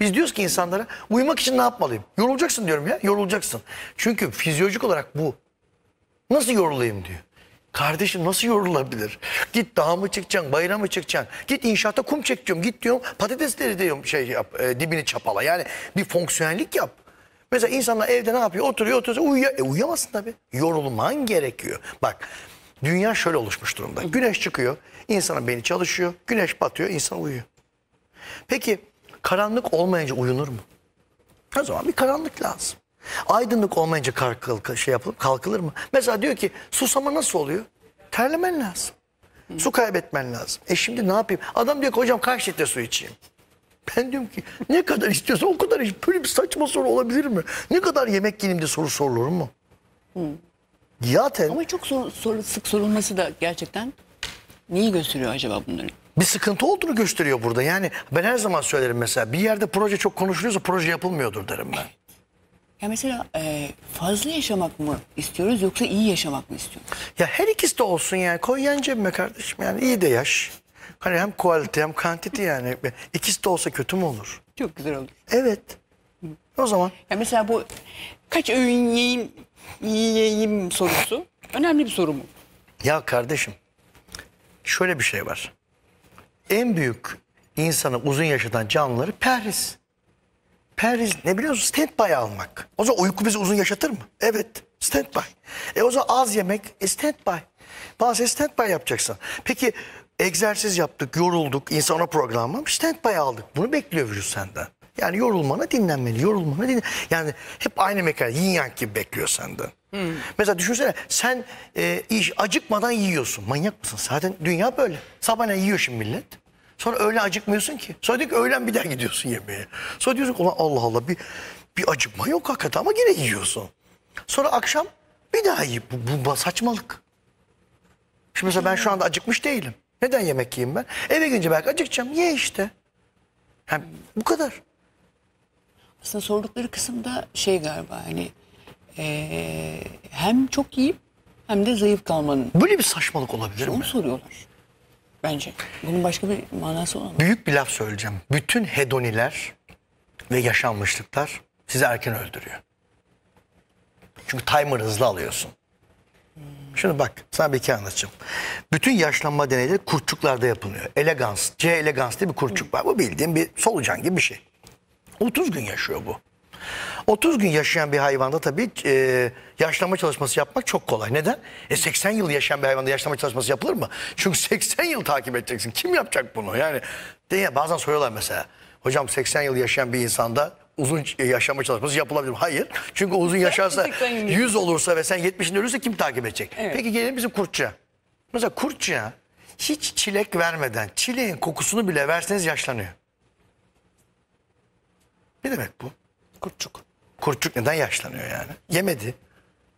Biz diyoruz ki insanlara uyumak için ne yapmalıyım? Yorulacaksın diyorum ya. Yorulacaksın. Çünkü fizyolojik olarak bu. Nasıl yorulayım diyor. Kardeşim nasıl yorulabilir? Git dağ mı çıkacaksın, bayıra mı çıkacaksın? Git inşaata kum çekeceğim, git diyorum. Patatesleri diyorum şey yap, e, dibini çapala. Yani bir fonksiyonellik yap. Mesela insanlar evde ne yapıyor? Oturuyor, oturuyor. Uyuya, e, uyuyamazsın tabii. Yorulman gerekiyor. Bak dünya şöyle oluşmuş durumda. Güneş çıkıyor, insanın beyni çalışıyor. Güneş batıyor, insan uyuyor. Peki karanlık olmayınca uyunur mu? O zaman bir karanlık lazım. Aydınlık olmayınca kalk, şey yapılıp kalkılır mı? Mesela diyor ki susama nasıl oluyor? Terlemen lazım. Su kaybetmen lazım. E şimdi ne yapayım? Adam diyor ki hocam kaç litre su içeyim? Ben diyorum ki ne kadar istiyorsan o kadar iş. Böyle bir saçma soru olabilir mi? Ne kadar yemek yiyeyim diye soru sorulur mu? Hı. Zaten... Ama çok sor, sor, sık sorulması da gerçekten neyi gösteriyor acaba bunların? Bir sıkıntı olduğunu gösteriyor burada. Yani ben her zaman söylerim mesela bir yerde proje çok konuşuluyorsa proje yapılmıyordur derim ben. Ya mesela e, fazla yaşamak mı istiyoruz yoksa iyi yaşamak mı istiyoruz? Ya her ikisi de olsun yani. Koy yan cebime kardeşim yani iyi de yaş. Hani hem kualite hem kantiti yani. İkisi de olsa kötü mü olur? Çok güzel olur. Evet. O zaman. Ya mesela bu kaç öğün yiyeyim, yiyeyim sorusu önemli bir soru mu? Ya kardeşim şöyle bir şey var. En büyük insanı uzun yaşatan canlıları perhiz. Perhiz ne biliyorsun? Standby almak. O zaman uyku bizi uzun yaşatır mı? Evet. Standby. E o zaman az yemek e standby. Bazı standby yapacaksın. Peki egzersiz yaptık, yorulduk, insana programlamış, standby aldık. Bunu bekliyor vücut senden. Yani yorulmana dinlenmeli, yorulmana dinlen. Yani hep aynı mekan, yin yang gibi bekliyor senden. Hmm. Mesela düşünsene sen e, iş acıkmadan yiyorsun. Manyak mısın? Zaten dünya böyle. Sabahleyin yiyor şimdi millet. Sonra öğlen acıkmıyorsun ki. Sonra diyor ki öğlen bir daha gidiyorsun yemeğe. Sonra diyorsun ki Allah Allah bir, bir acıkma yok hakikaten ama yine yiyorsun. Sonra akşam bir daha yiyip bu, bu saçmalık. Şimdi mesela ben şu anda acıkmış değilim. Neden yemek yiyeyim ben? Eve gidince belki acıkacağım. Ye işte. Yani bu kadar. Aslında sordukları kısımda şey galiba hani e, hem çok yiyip hem de zayıf kalmanın. Böyle bir saçmalık olabilir Onu mi? soruyorlar. Bence. Bunun başka bir manası olamaz. Büyük bir laf söyleyeceğim. Bütün hedoniler ve yaşanmışlıklar sizi erken öldürüyor. Çünkü timer hızlı alıyorsun. Şimdi bak sana bir hikaye anlatacağım. Bütün yaşlanma deneyleri kurtçuklarda yapılıyor. Elegans, C elegans diye bir kurtçuk var. Bu bildiğin bir solucan gibi bir şey. 30 gün yaşıyor bu. 30 gün yaşayan bir hayvanda tabii e, yaşlanma çalışması yapmak çok kolay. Neden? E 80 yıl yaşayan bir hayvanda yaşlanma çalışması yapılır mı? Çünkü 80 yıl takip edeceksin. Kim yapacak bunu? Yani diye bazen soruyorlar mesela. Hocam 80 yıl yaşayan bir insanda uzun yaşama çalışması yapılabilir mi? Hayır. Çünkü uzun yaşarsa 100 olursa ve sen 70'inde ölürse kim takip edecek? Evet. Peki gelelim bizim kurtça. Mesela kurtça hiç çilek vermeden çileğin kokusunu bile verseniz yaşlanıyor. Ne demek bu? Kurtçuk. Kurtçuk neden yaşlanıyor yani? Yemedi.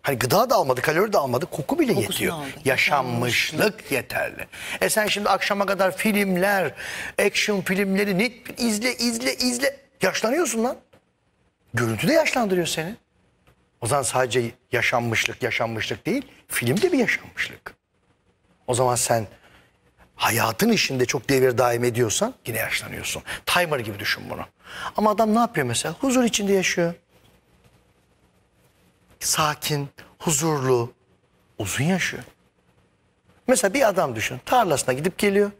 Hani gıda da almadı, kalori de almadı, koku bile Kokusunu yetiyor. Aldı. Yaşanmışlık yeterli. E sen şimdi akşama kadar filmler, action filmleri ne izle izle izle yaşlanıyorsun lan. Görüntü de yaşlandırıyor seni. O zaman sadece yaşanmışlık yaşanmışlık değil, filmde bir yaşanmışlık. O zaman sen hayatın içinde çok devir daim ediyorsan yine yaşlanıyorsun. Timer gibi düşün bunu. Ama adam ne yapıyor mesela? Huzur içinde yaşıyor. Sakin, huzurlu, uzun yaşıyor. Mesela bir adam düşün tarlasına gidip geliyor.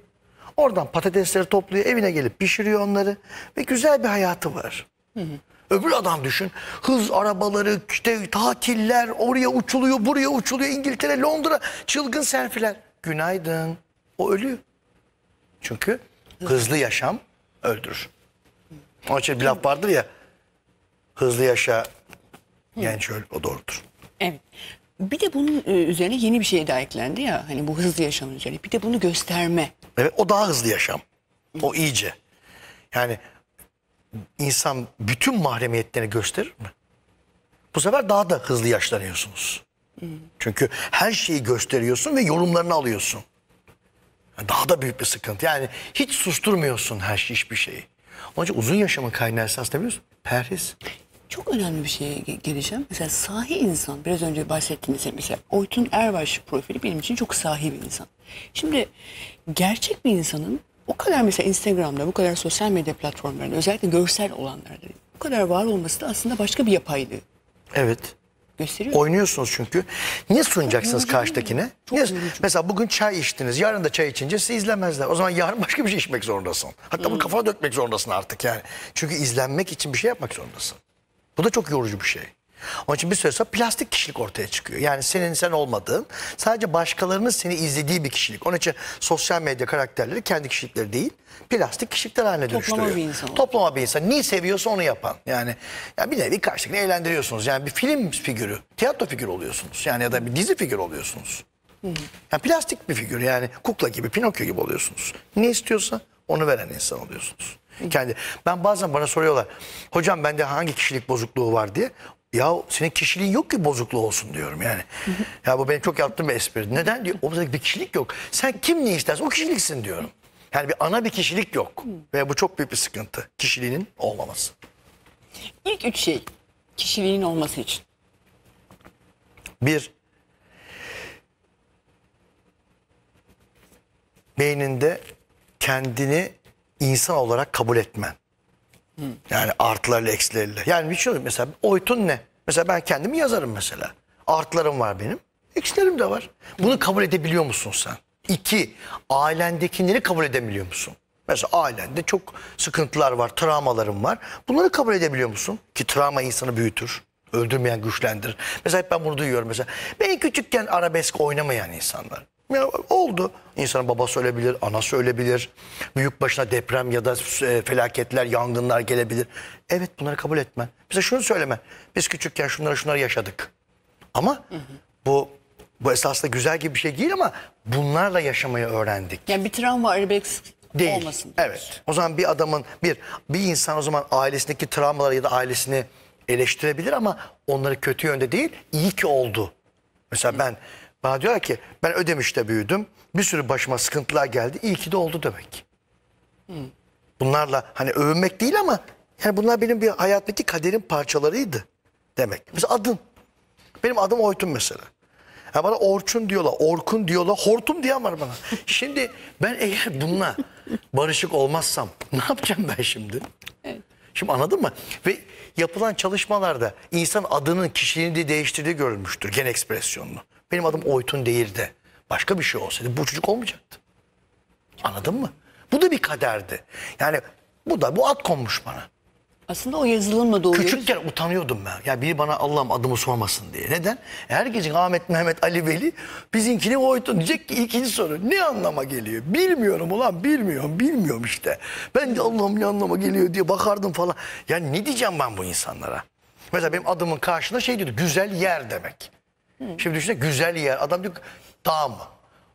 Oradan patatesleri topluyor evine gelip pişiriyor onları ve güzel bir hayatı var. Hı hı. Öbür adam düşün. Hız arabaları, işte tatiller, oraya uçuluyor, buraya uçuluyor. İngiltere, Londra, çılgın selfiler. Günaydın. O ölüyor. Çünkü hızlı yaşam öldürür. Onun için bir laf vardır ya. Hızlı yaşa genç öl. O doğrudur. Evet. Bir de bunun e, üzerine yeni bir şey daha eklendi ya. Hani bu hızlı yaşam üzerine. Bir de bunu gösterme. Evet o daha hızlı yaşam. O iyice. Yani insan bütün mahremiyetlerini gösterir mi? Bu sefer daha da hızlı yaşlanıyorsunuz. Çünkü her şeyi gösteriyorsun ve yorumlarını alıyorsun. Daha da büyük bir sıkıntı. Yani hiç susturmuyorsun her şey, hiçbir şeyi. Onun için uzun yaşamın kaynağı esas ne biliyorsun? Perhis. Çok önemli bir şeye geleceğim. Mesela sahi insan, biraz önce bahsettiğiniz şey, mesela Oytun Erbaş profili benim için çok sahi bir insan. Şimdi gerçek bir insanın o kadar mesela Instagram'da bu kadar sosyal medya platformlarında özellikle görsel olanlarda bu kadar var olması da aslında başka bir yapaydı. Evet. Gösteriyor. Oynuyorsunuz çünkü. ne sunacaksınız Çok karşıdakine? Çok Niye? Mesela bugün çay içtiniz. Yarın da çay içince sizi izlemezler. O zaman yarın başka bir şey içmek zorundasın. Hatta hmm. bunu kafana dökmek zorundasın artık yani. Çünkü izlenmek için bir şey yapmak zorundasın. Bu da çok yorucu bir şey. Onun için bir süre sonra plastik kişilik ortaya çıkıyor. Yani senin sen olmadığın, sadece başkalarının seni izlediği bir kişilik. Onun için sosyal medya karakterleri kendi kişilikleri değil, plastik kişilikler haline Toplama dönüştürüyor. Bir insan. Toplama bir insan. Neyi seviyorsa onu yapan. Yani ya bir nevi karşılıklı eğlendiriyorsunuz. Yani bir film figürü, tiyatro figürü oluyorsunuz. Yani ya da bir dizi figürü oluyorsunuz. Yani plastik bir figür yani kukla gibi, Pinokyo gibi oluyorsunuz. Ne istiyorsa onu veren insan oluyorsunuz kendi. Ben bazen bana soruyorlar. Hocam bende hangi kişilik bozukluğu var diye. Ya senin kişiliğin yok ki bozukluğu olsun diyorum yani. Ya bu benim çok yaptığım bir espri. Neden diyor? O bir kişilik yok. Sen kim ne istersen o kişiliksin diyorum. Yani bir ana bir kişilik yok. Ve bu çok büyük bir sıkıntı. Kişiliğinin olmaması. İlk üç şey kişiliğinin olması için. Bir, beyninde kendini insan olarak kabul etmen. Hı. Yani artlarla eksileriyle. Yani bir şey oluyor mesela oytun ne? Mesela ben kendimi yazarım mesela. Artlarım var benim. Eksilerim de var. Bunu kabul edebiliyor musun sen? İki, ailendekileri kabul edebiliyor musun? Mesela ailende çok sıkıntılar var, travmalarım var. Bunları kabul edebiliyor musun? Ki travma insanı büyütür. Öldürmeyen güçlendirir. Mesela hep ben bunu duyuyorum mesela. Ben küçükken arabesk oynamayan insanlar. Ya oldu. İnsanın babası ölebilir, anası ölebilir. Büyük başına deprem ya da e, felaketler, yangınlar gelebilir. Evet bunları kabul etme. Bize şunu söyleme. Biz küçükken şunları şunları yaşadık. Ama hı hı. bu bu esasında güzel gibi bir şey değil ama bunlarla yaşamayı öğrendik. Yani bir travma arabesk değil. olmasın. Diyorsun. Evet. O zaman bir adamın bir bir insan o zaman ailesindeki travmaları ya da ailesini eleştirebilir ama onları kötü yönde değil, iyi ki oldu. Mesela ben bana diyorlar ki ben Ödemiş'te büyüdüm. Bir sürü başıma sıkıntılar geldi. İyi ki de oldu demek. Hmm. Bunlarla hani övünmek değil ama yani bunlar benim bir hayatımdaki kaderin parçalarıydı demek. Mesela adım. Benim adım Oytun mesela. Ya bana Orçun diyorlar, Orkun diyorlar, Hortum diyen var bana. Şimdi ben eğer bununla barışık olmazsam ne yapacağım ben şimdi? Evet. Şimdi anladın mı? Ve yapılan çalışmalarda insan adının kişiliğini de değiştirdiği görülmüştür gen ekspresyonunu. Benim adım Oytun değildi. Başka bir şey olsaydı bu çocuk olmayacaktı. Anladın mı? Bu da bir kaderdi. Yani bu da bu at konmuş bana. Aslında o yazılımla doğuyoruz. Küçükken utanıyordum ben. Ya yani biri bana Allah'ım adımı sormasın diye. Neden? Her gece Ahmet, Mehmet, Ali, Veli bizinkini Oytun Diyecek ki ikinci soru ne anlama geliyor? Bilmiyorum ulan bilmiyorum bilmiyorum işte. Ben de Allah'ım ne anlama geliyor diye bakardım falan. Yani ne diyeceğim ben bu insanlara? Mesela benim adımın karşında şey diyordu güzel yer demek. Hı. Şimdi düşünün güzel yer. Adam diyor dağ mı?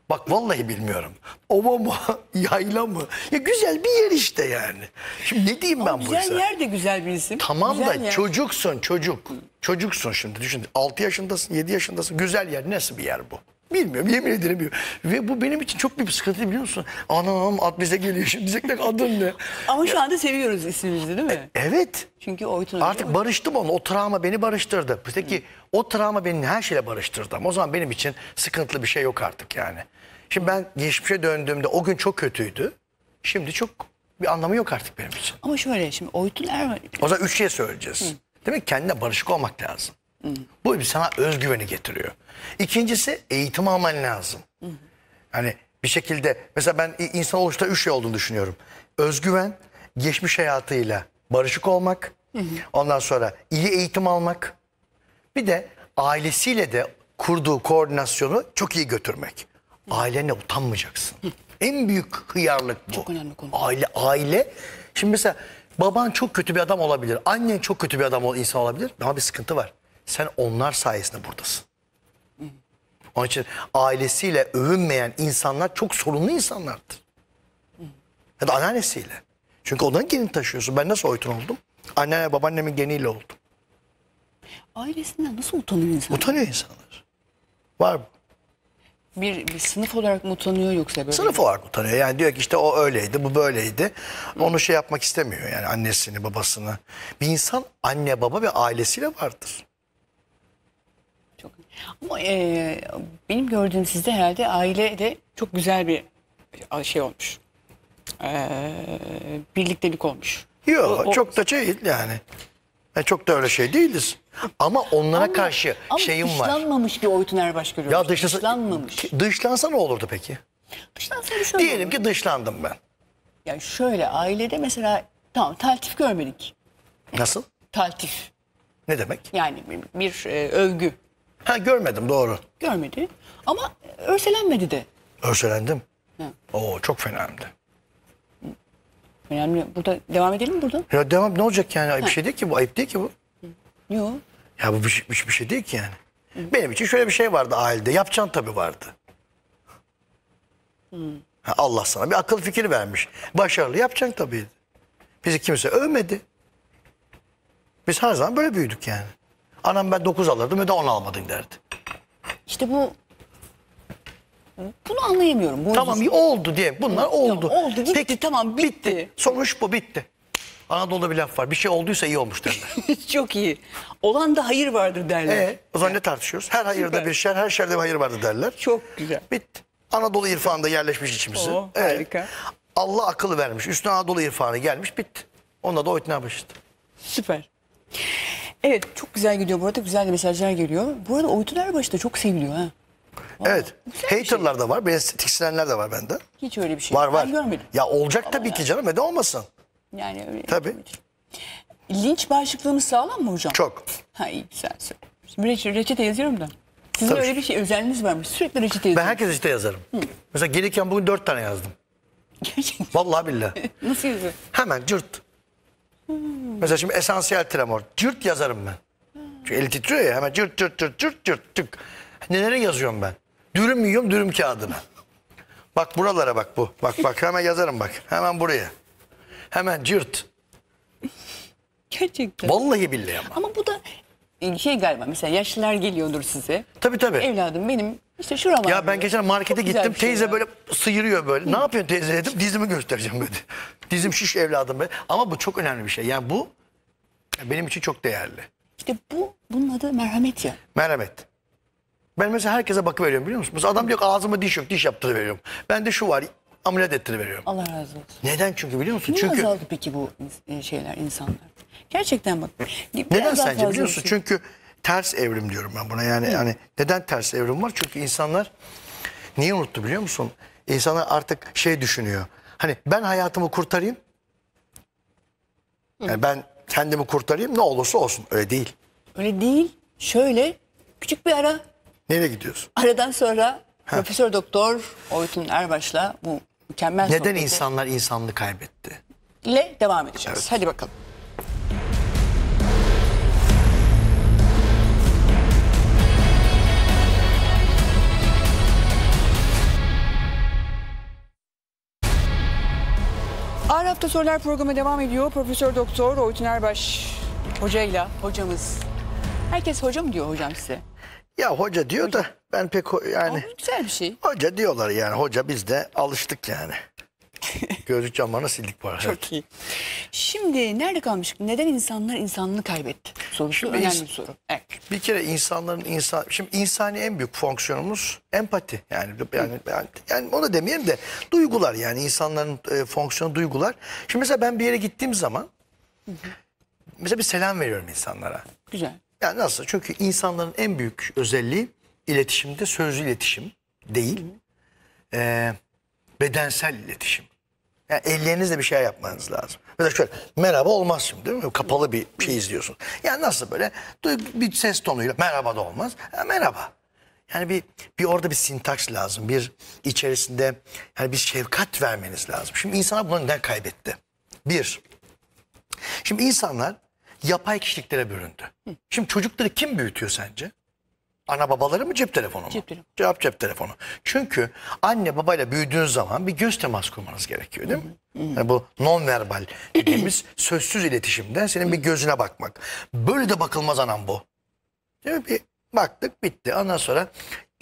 Bak vallahi bilmiyorum. Ova mı? Yayla mı? Ya güzel bir yer işte yani. Şimdi ne diyeyim ben Ama Güzel yer de güzel bir isim. Tamam Güzel da yer. çocuksun çocuk. Çocuksun şimdi düşün. 6 yaşındasın 7 yaşındasın. Güzel yer nasıl bir yer bu? Bilmiyorum yemin ederim bilmiyorum. Ve bu benim için çok büyük bir sıkıntı biliyor musun? Anam at bize geliyor şimdi diyecekler adın ne? Ama şu anda seviyoruz ismimizi değil mi? E, evet. Çünkü Oytun Artık mi? barıştım onunla. O travma beni barıştırdı. Peki Hı. o travma beni her şeyle barıştırdı. Ama o zaman benim için sıkıntılı bir şey yok artık yani. Şimdi ben geçmişe döndüğümde o gün çok kötüydü. Şimdi çok bir anlamı yok artık benim için. Ama şöyle şimdi Oytun Erman... O zaman üç şey söyleyeceğiz. Hı. Demek kendine barışık olmak lazım. Bu sana özgüveni getiriyor. İkincisi eğitim alman lazım. Hı. Yani bir şekilde mesela ben insan oluşta üç şey olduğunu düşünüyorum. Özgüven, geçmiş hayatıyla barışık olmak. Ondan sonra iyi eğitim almak. Bir de ailesiyle de kurduğu koordinasyonu çok iyi götürmek. Ailene utanmayacaksın. En büyük hıyarlık bu. Çok önemli konu. Aile, aile. Şimdi mesela baban çok kötü bir adam olabilir. Annen çok kötü bir adam insan olabilir. Ama bir sıkıntı var. Sen onlar sayesinde buradasın. Onun için ailesiyle övünmeyen insanlar çok sorunlu insanlardır. Ya da anneannesiyle. Çünkü onun genini taşıyorsun. Ben nasıl oytun oldum? Anneanne babaannemin geniyle oldum. Ailesinden nasıl utanıyor insanlar? Utanıyor insanlar. Var mı? Bir, bir sınıf olarak mı utanıyor yoksa böyle? Sınıf olarak utanıyor. Yani diyor ki işte o öyleydi, bu böyleydi. Onu şey yapmak istemiyor yani annesini, babasını. Bir insan anne, baba ve ailesiyle vardır. Ama e, benim gördüğüm sizde herhalde ailede çok güzel bir şey olmuş. E, birliktelik olmuş. Yok O- o- çok da şey yani. Yani e, çok da öyle şey değiliz. Ama onlara karşı Ama şeyim var. dışlanmamış bir Oytun Erbaş görüyorum. Ya dışlansa, Dışlanmamış. dışlansa ne olurdu peki? Dışlansa bir şey Diyelim ki dışlandım ben. Yani şöyle ailede mesela tamam taltif görmedik. Nasıl? Taltif. Ne demek? Yani bir, bir, e, övgü. Ha görmedim doğru. Görmedi. Ama örselenmedi de. Örselendim. Hı. Oo çok fena hem Burada devam edelim mi burada? Ya devam ne olacak yani? Ayıp bir şey değil ki bu. Ayıp değil ki bu. Yok. Ya bu bir, şey- bir, bir şey değil ki yani. Benim için şöyle bir şey vardı ailede. Yapacağın tabii vardı. Ha, Allah sana bir akıl fikir vermiş. Başarılı yapacaksın tabii. Bizi kimse övmedi. Biz her zaman böyle büyüdük yani. Anam ben 9 alırdım ve de 10 almadın derdi. İşte bu bunu anlayamıyorum. Bu Tamam oldu diye bunlar oldu. oldu gitti Peki, tamam bitti. Sonuç bu bitti. Anadolu'da bir laf var. Bir şey olduysa iyi olmuş derler. Çok iyi. Olan da hayır vardır derler. E, o zaman ne tartışıyoruz? Her hayırda bir şer, her şerde bir hayır vardır derler. Çok güzel. Bitti. Anadolu irfanında yerleşmiş içimizi. Oo, E, harika. Allah akıllı vermiş. Üstüne Anadolu irfanı gelmiş bitti. Onunla da oytuna başladı. Süper. Evet çok güzel gidiyor burada güzel de mesajlar geliyor. Bu arada Oytun Erbaş da çok seviliyor ha. evet. Şey. Haterlar şey. da var. Biraz tiksinenler de var bende. Hiç öyle bir şey. Var var. Ben görmedim. Ya olacak Ama tabii yani. ki canım. Neden olmasın? Yani öyle. Tabii. Olabilir. Linç bağışıklığımız sağlam mı hocam? Çok. Ha iyi güzel söyle. Şimdi reçete, yazıyorum da. Sizin Tabii. öyle bir şey özelliğiniz var mı? Sürekli reçete yazıyorum. Ben herkes reçete yazarım. Hı. Mesela gelirken bugün dört tane yazdım. Gerçekten. Vallahi billahi. Nasıl yazıyorsun? Hemen cırt. Hmm. Mesela şimdi esansiyel tremor. Cırt yazarım ben. Çünkü eli titriyor ya hemen cırt cırt cırt cırt cırt tık. Neleri yazıyorum ben? Dürüm yiyorum dürüm kağıdına. Bak buralara bak bu. Bak bak hemen yazarım bak. Hemen buraya. Hemen cırt. Gerçekten. Vallahi billahi ama. Ama bu da şey galiba mesela yaşlılar geliyordur size. Tabii tabii. Evladım benim işte şurama. Ya ben geçen markete gittim. Şey teyze ya. böyle sıyırıyor böyle. Hı. Ne yapıyorsun teyze dedim. Dizimi göstereceğim dedi. Dizim şiş evladım be. Ama bu çok önemli bir şey. Yani bu benim için çok değerli. İşte bu bunun adı merhamet ya. Merhamet. Ben mesela herkese bakıveriyorum biliyor musunuz? Adam diyor ki ağzıma diş yok diş yaptırıveriyorum. Ben de şu var ameliyat ettiriveriyorum. Allah razı olsun. Neden çünkü biliyor musun? Niye çünkü... azaldı peki bu şeyler insanlar? Gerçekten bak. Neden sence biliyor musun? Çünkü ters evrim diyorum ben buna. Yani Hı. neden ters evrim var? Çünkü insanlar niye unuttu biliyor musun? İnsanlar artık şey düşünüyor. Hani ben hayatımı kurtarayım. Yani ben kendimi kurtarayım ne olursa olsun. Öyle değil. Öyle değil. Şöyle küçük bir ara. Nereye gidiyorsun? Aradan sonra ha. Profesör Doktor Oytun Erbaş'la bu mükemmel Neden sohbeti... insanlar insanlığı kaybetti? ile devam edeceğiz. Evet. Hadi bakalım. Hafta Sorular programı devam ediyor. Profesör Doktor Oytun Erbaş hocayla hocamız. Herkes hocam diyor hocam size. Ya hoca diyor hocam. da ben pek yani. Ama güzel bir şey. Hoca diyorlar yani hoca biz de alıştık yani. Gözlük camlarına sildik var. Çok iyi. Şimdi nerede kalmıştık? Neden insanlar insanlığını kaybetti? Sorusu şimdi önemli bir soru. Evet. Bir kere insanların insan şimdi insani en büyük fonksiyonumuz empati. Yani yani yani, yani onu demeyelim de duygular yani insanların e, fonksiyonu duygular. Şimdi mesela ben bir yere gittiğim zaman mesela bir selam veriyorum insanlara. Güzel. Yani nasıl? Çünkü insanların en büyük özelliği iletişimde sözlü iletişim değil. Hı hı. E, bedensel iletişim. Yani ellerinizle bir şey yapmanız lazım. Mesela şöyle merhaba olmaz şimdi değil mi? Kapalı bir şey izliyorsun. Yani nasıl böyle bir ses tonuyla merhaba da olmaz. Ya merhaba. Yani bir, bir orada bir sintaks lazım. Bir içerisinde yani bir şefkat vermeniz lazım. Şimdi insanlar bunu neden kaybetti? Bir. Şimdi insanlar yapay kişiliklere büründü. Şimdi çocukları kim büyütüyor sence? ana babaları mı cep telefonu mu? Cep telefonu. Cevap cep telefonu. Çünkü anne babayla büyüdüğünüz zaman bir göz temas kurmanız gerekiyor değil mi? Yani bu nonverbal dediğimiz sözsüz iletişimden senin bir gözüne bakmak. Böyle de bakılmaz anam bu. Değil mi? Bir baktık bitti. Ondan sonra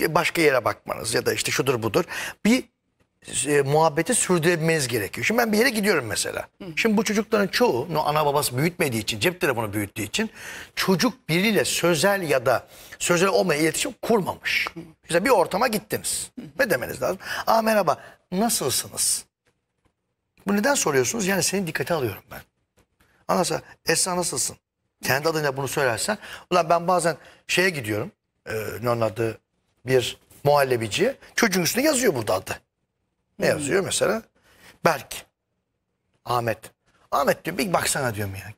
başka yere bakmanız ya da işte şudur budur. Bir e, muhabbeti sürdürebilmeniz gerekiyor. Şimdi ben bir yere gidiyorum mesela. Hı. Şimdi bu çocukların çoğu ana babası büyütmediği için, cep telefonu büyüttüğü için çocuk biriyle sözel ya da sözel olmayan iletişim kurmamış. Hı. Mesela bir ortama gittiniz. Hı. Ne demeniz lazım? Aa merhaba, nasılsınız? Bu neden soruyorsunuz? Yani seni dikkate alıyorum ben. Anasa Esra nasılsın? Kendi adıyla bunu söylersen. Ulan ben bazen şeye gidiyorum. E, ne onun adı? Bir muhallebiciye. Çocuğun üstüne yazıyor burada adı. Ne yazıyor mesela? Berk. Ahmet. Ahmet diyor bir baksana diyorum ya.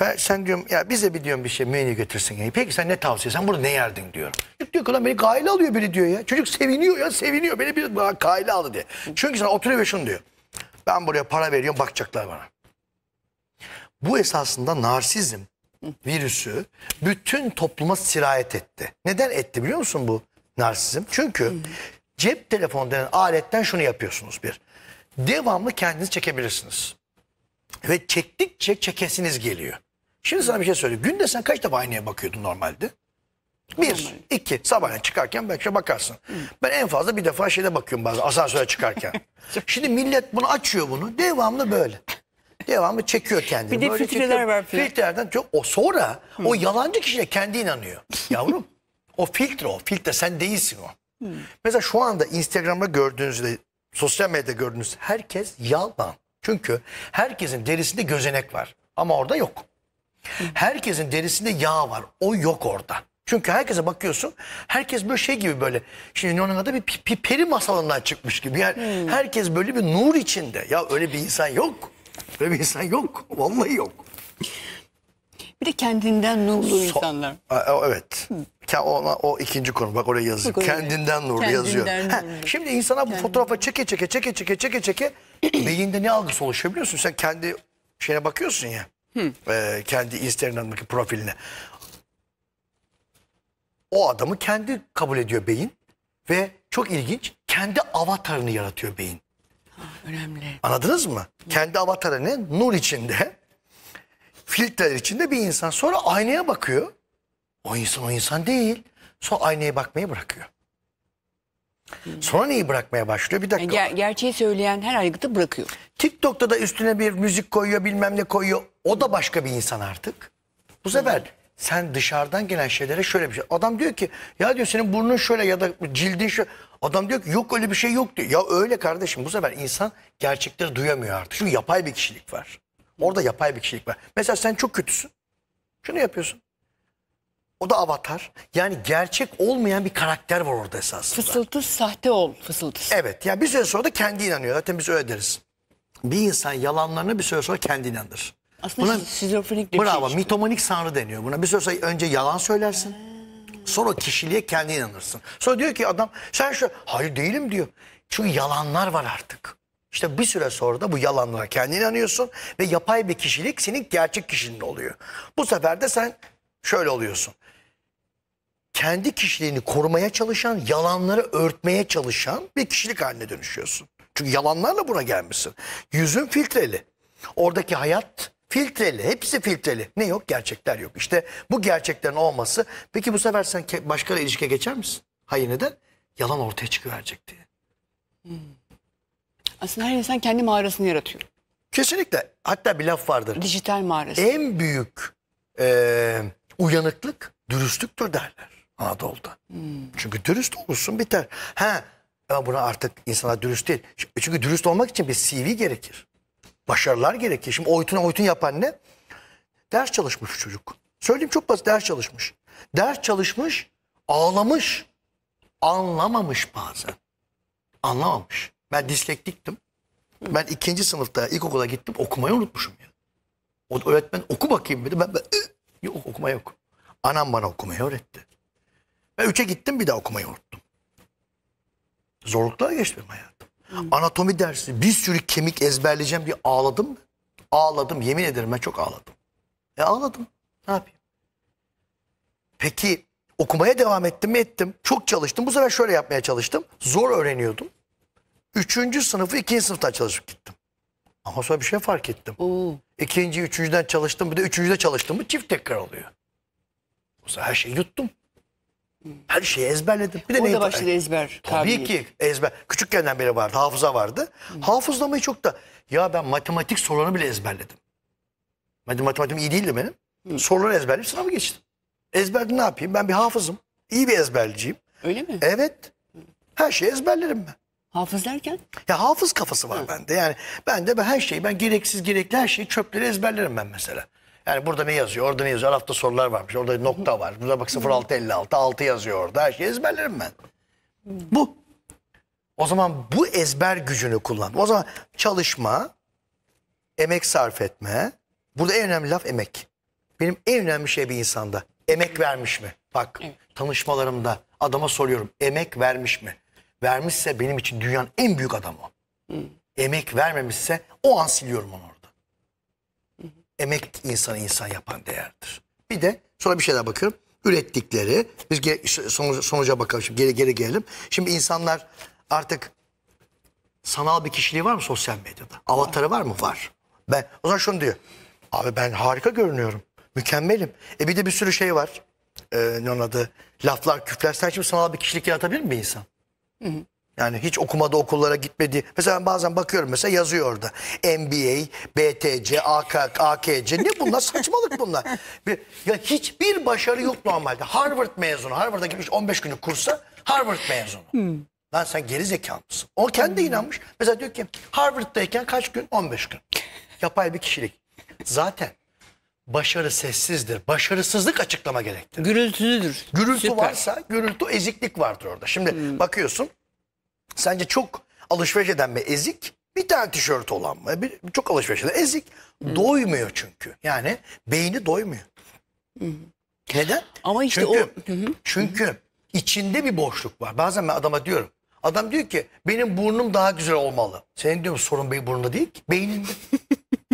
Ben, sen diyorum ya bize bir diyorum bir şey menü getirsin. Yani. Peki sen ne tavsiye sen burada ne yerdin diyorum. Çocuk diyor ki beni gaile alıyor beni diyor ya. Çocuk seviniyor ya seviniyor beni bir gaile aldı diye. Çünkü sana oturuyor ve şunu diyor. Ben buraya para veriyorum bakacaklar bana. Bu esasında narsizm virüsü bütün topluma sirayet etti. Neden etti biliyor musun bu narsizm? Çünkü cep telefonu denen aletten şunu yapıyorsunuz bir. Devamlı kendinizi çekebilirsiniz. Ve çektikçe çekesiniz geliyor. Şimdi sana bir şey söyleyeyim. Günde sen kaç defa aynaya bakıyordun normalde? Bir, Normal. iki. Sabahleyin çıkarken belki bakarsın. Hı. Ben en fazla bir defa şeyde bakıyorum bazen asansöre çıkarken. Şimdi millet bunu açıyor bunu. Devamlı böyle. Devamlı çekiyor kendini. Bir de böyle filtreler var Filtrelerden çok. O sonra Hı. o yalancı kişiye kendi inanıyor. Yavrum o filtre o. Filtre sen değilsin o. Hmm. Mesela şu anda Instagram'da gördüğünüzde, sosyal medyada gördüğünüz herkes yalan Çünkü herkesin derisinde gözenek var ama orada yok. Hmm. Herkesin derisinde yağ var. O yok orada. Çünkü herkese bakıyorsun. Herkes böyle şey gibi böyle. Şimdi Yunanlı'da bir, bir peri masalından çıkmış gibi. Yani hmm. Herkes böyle bir nur içinde. Ya öyle bir insan yok. Öyle bir insan yok. Vallahi yok. Bir de kendinden nurlu so insanlar. A, evet. Hı. Ona, o ikinci konu. Bak oraya yazıyor. oraya. Kendinden nurlu kendinden yazıyor. Nurlu. Ha, şimdi insana bu kendinden. fotoğrafa çeke çeke çeke çeke çeke çeke beyinde ne algısı oluşuyor biliyorsun? Sen kendi şeyine bakıyorsun ya. Hı. E, kendi Instagram'daki profiline. O adamı kendi kabul ediyor beyin. Ve çok ilginç kendi avatarını yaratıyor beyin. Ha, önemli. Anladınız mı? Hı. Kendi avatarını nur içinde filtreler içinde bir insan. Sonra aynaya bakıyor. O insan o insan değil. Sonra aynaya bakmayı bırakıyor. Sonra neyi bırakmaya başlıyor? Bir dakika. Ger gerçeği söyleyen her aygıtı bırakıyor. TikTok'ta da üstüne bir müzik koyuyor bilmem ne koyuyor. O da başka bir insan artık. Bu sefer sen dışarıdan gelen şeylere şöyle bir şey. Adam diyor ki ya diyor senin burnun şöyle ya da cildin şöyle. Adam diyor ki yok öyle bir şey yok diyor. Ya öyle kardeşim bu sefer insan gerçekleri duyamıyor artık. Çünkü yapay bir kişilik var. Orada yapay bir kişilik var. Mesela sen çok kötüsün. Şunu yapıyorsun. O da avatar. Yani gerçek olmayan bir karakter var orada esasında. Fısıltı sahte ol fısıltısı. Evet. Yani bir süre sonra da kendi inanıyor. Zaten biz öyle deriz. Bir insan yalanlarını bir süre sonra kendi inandır. Aslında buna, şizofrenik bir Bravo. Şey mitomanik sanrı deniyor buna. Bir süre sonra önce yalan söylersin. Sonra kişiliğe kendi inanırsın. Sonra diyor ki adam sen şu hayır değilim diyor. Çünkü yalanlar var artık. İşte bir süre sonra da bu yalanlara kendini inanıyorsun ve yapay bir kişilik senin gerçek kişinin oluyor. Bu sefer de sen şöyle oluyorsun. Kendi kişiliğini korumaya çalışan, yalanları örtmeye çalışan bir kişilik haline dönüşüyorsun. Çünkü yalanlarla buna gelmişsin. Yüzün filtreli. Oradaki hayat filtreli. Hepsi filtreli. Ne yok? Gerçekler yok. İşte bu gerçeklerin olması. Peki bu sefer sen başka ilişkiye geçer misin? Hayır neden? Yalan ortaya çıkıverecek diye. Hmm. Aslında her insan kendi mağarasını yaratıyor. Kesinlikle. Hatta bir laf vardır. Dijital mağarası. En büyük e, uyanıklık dürüstlüktür derler Anadolu'da. Hmm. Çünkü dürüst olursun biter. Ha ama buna artık insanlar dürüst değil. Çünkü dürüst olmak için bir CV gerekir. Başarılar gerekir. Şimdi oytun oytun yapan ne? Ders çalışmış çocuk. Söyleyeyim çok basit ders çalışmış. Ders çalışmış, ağlamış, anlamamış bazen. Anlamamış. Ben dislektiktim. Ben ikinci sınıfta ilkokula gittim okumayı unutmuşum ya. O öğretmen oku bakayım dedi. Ben, ben yok okuma yok. Anam bana okumayı öğretti. Ben üçe gittim bir daha okumayı unuttum. Zorluklar geçtim hayatım. Hı. Anatomi dersi bir sürü kemik ezberleyeceğim diye ağladım. Ağladım yemin ederim ben çok ağladım. E ağladım ne yapayım. Peki okumaya devam ettim mi ettim. Çok çalıştım. Bu sefer şöyle yapmaya çalıştım. Zor öğreniyordum. Üçüncü sınıfı ikinci sınıftan çalışıp gittim. Ama sonra bir şey fark ettim. Oo. İkinci, üçüncüden çalıştım. Bir de üçüncüde çalıştım mı çift tekrar oluyor. O zaman her şeyi yuttum. Her şeyi ezberledim. Bir de Orada başladı ezber. Tabii kabiliyet. ki ezber. Küçükkenden beri vardı. Hafıza vardı. Hı. Hafızlamayı çok da... Ya ben matematik sorularını bile ezberledim. Benim iyi değildi benim. Hı. Soruları ezberleyip sınavı geçtim. Ezberde ne yapayım? Ben bir hafızım. İyi bir ezberciyim. Öyle mi? Evet. Her şeyi ezberlerim ben. Hafız derken? Ya hafız kafası var Hı. bende. Yani ben de ben her şeyi ben gereksiz gerekli her şeyi çöpleri ezberlerim ben mesela. Yani burada ne yazıyor, orada ne yazıyor, hafta sorular varmış, orada nokta var. Burada bak 0656, 6 yazıyor orada, her şeyi ezberlerim ben. Bu. O zaman bu ezber gücünü kullan. O zaman çalışma, emek sarf etme. Burada en önemli laf emek. Benim en önemli şey bir insanda. Emek vermiş mi? Bak tanışmalarımda adama soruyorum. Emek vermiş mi? vermişse benim için dünyanın en büyük adamı. Hı. Emek vermemişse o an siliyorum onu orada. Hı. Emek insanı insan yapan değerdir. Bir de sonra bir şey daha bakıyorum. Ürettikleri, biz sonuca, sonuca bakalım şimdi geri geri gelelim. Şimdi insanlar artık sanal bir kişiliği var mı sosyal medyada? Avatarı var mı? Var. Ben, o zaman şunu diyor. Abi ben harika görünüyorum. Mükemmelim. E bir de bir sürü şey var. Ee, ne onun adı? Laflar, küfler. Sen şimdi sanal bir kişilik yaratabilir mi bir insan? Yani hiç okumada okullara gitmedi. Mesela bazen bakıyorum mesela yazıyor orada. MBA, BTC, AK, AKC ne bunlar saçmalık bunlar. Bir, ya hiçbir başarı yok normalde. Harvard mezunu, Harvard'a gitmiş 15 günlük kursa Harvard mezunu. Hmm. Lan sen geri zekalı mısın? O kendi hmm. inanmış. Mesela diyor ki Harvard'dayken kaç gün? 15 gün. Yapay bir kişilik. Zaten başarı sessizdir. Başarısızlık açıklama gerektirir. Gürültülüdür. Gürültü Süper. varsa gürültü eziklik vardır orada. Şimdi hmm. bakıyorsun sence çok alışveriş eden mi ezik? Bir tane tişört olan mı? Bir, çok alışveriş eden ezik. Hmm. Doymuyor çünkü. Yani beyni doymuyor. Hmm. Neden? Ama işte çünkü, o... Çünkü Hı içinde bir boşluk var. Bazen ben adama diyorum. Adam diyor ki benim burnum daha güzel olmalı. Senin diyorum sorun benim burnunda değil ki. Beyninde.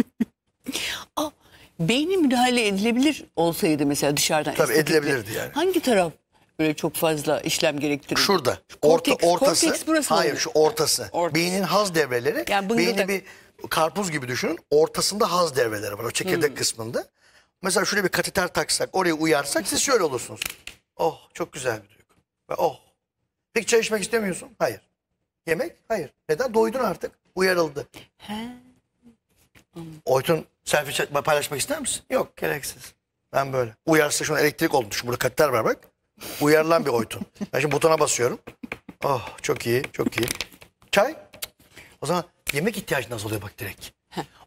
Aa, beyni müdahale edilebilir olsaydı mesela dışarıdan. Tabii edilebilirdi yani. Hangi taraf böyle çok fazla işlem gerektirir. Şurada. Korteks, orta, ortası. Korteks Hayır şu ortası. ortası. Beynin haz devreleri. Yani beyni bir karpuz gibi düşünün. Ortasında haz devreleri var o çekirdek hmm. kısmında. Mesela şöyle bir kateter taksak oraya uyarsak siz şöyle olursunuz. Oh çok güzel bir duygu. oh. Peki çay içmek istemiyorsun? Hayır. Yemek? Hayır. Neden? Doydun artık. Uyarıldı. He. Oytun Selfie paylaşmak ister misin? Yok gereksiz. Ben böyle. Uyarsa şunu elektrik oldu. Şu burada katlar var bak. Uyarılan bir oytun. Ben şimdi butona basıyorum. Oh çok iyi çok iyi. Çay. O zaman yemek ihtiyacı nasıl oluyor bak direkt.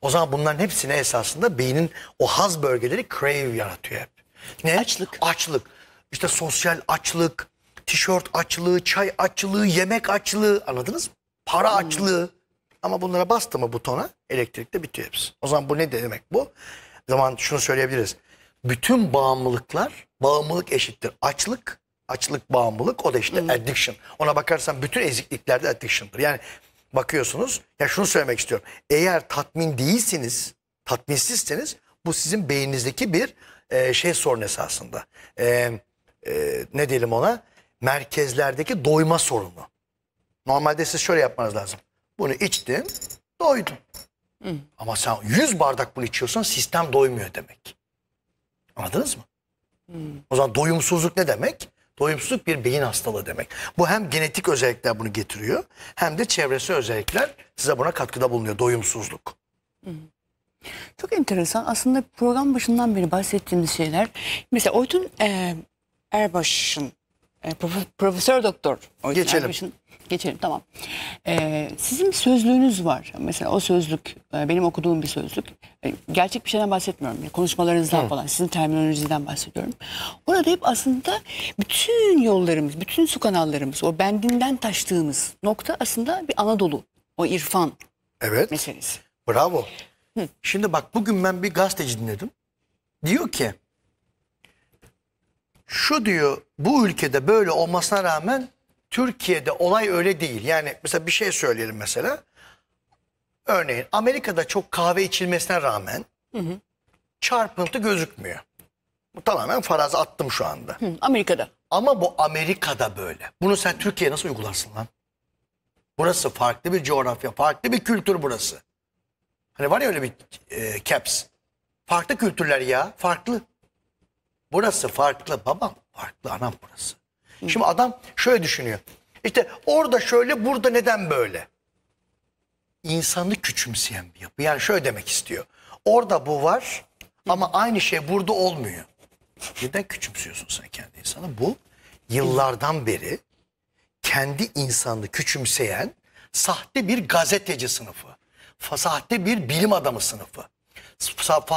O zaman bunların hepsine esasında beynin o haz bölgeleri crave yaratıyor hep. Ne? Açlık. Açlık. İşte sosyal açlık, tişört açlığı, çay açlığı, yemek açlığı anladınız mı? Para hmm. açlığı. Ama bunlara bastı mı butona elektrikte bitiyor hepsi. O zaman bu ne demek bu? O zaman şunu söyleyebiliriz. Bütün bağımlılıklar bağımlılık eşittir. Açlık, açlık bağımlılık o da işte hmm. addiction. Ona bakarsan bütün eziklikler de addiction'dır. Yani bakıyorsunuz ya şunu söylemek istiyorum. Eğer tatmin değilsiniz, tatminsizseniz bu sizin beyninizdeki bir e, şey sorun esasında. E, e, ne diyelim ona? Merkezlerdeki doyma sorunu. Normalde siz şöyle yapmanız lazım. Bunu içtin, doydun. Hı. Ama sen 100 bardak bunu içiyorsan sistem doymuyor demek. Anladınız mı? Hı. O zaman doyumsuzluk ne demek? Doyumsuzluk bir beyin hastalığı demek. Bu hem genetik özellikler bunu getiriyor hem de çevresi özellikler size buna katkıda bulunuyor. Doyumsuzluk. Hı. Çok enteresan. Aslında program başından beri bahsettiğimiz şeyler. Mesela Oytun e, Erbaş'ın e, Profesör Doktor Oytun Geçelim. Erbaş'ın Geçelim tamam. Ee, sizin sözlüğünüz var. Mesela o sözlük e, benim okuduğum bir sözlük. E, gerçek bir şeyden bahsetmiyorum. Konuşmalarınızdan Hı. falan sizin terminolojiden bahsediyorum. Orada hep aslında bütün yollarımız, bütün su kanallarımız, o bendinden taştığımız nokta aslında bir Anadolu. O irfan evet. meselesi. Bravo. Hı. Şimdi bak bugün ben bir gazeteci dinledim. Diyor ki şu diyor bu ülkede böyle olmasına rağmen Türkiye'de olay öyle değil. Yani mesela bir şey söyleyelim mesela. Örneğin Amerika'da çok kahve içilmesine rağmen hı hı. çarpıntı gözükmüyor. Bu tamamen faraz attım şu anda. Hı, Amerika'da. Ama bu Amerika'da böyle. Bunu sen Türkiye'ye nasıl uygularsın lan? Burası farklı bir coğrafya, farklı bir kültür burası. Hani var ya öyle bir e, caps. Farklı kültürler ya, farklı. Burası farklı babam, farklı anam burası. Şimdi adam şöyle düşünüyor. İşte orada şöyle burada neden böyle? İnsanı küçümseyen bir yapı. Yani şöyle demek istiyor. Orada bu var ama aynı şey burada olmuyor. Neden küçümsüyorsun sen kendi insanı? Bu yıllardan beri kendi insanını küçümseyen sahte bir gazeteci sınıfı. Sahte bir bilim adamı sınıfı.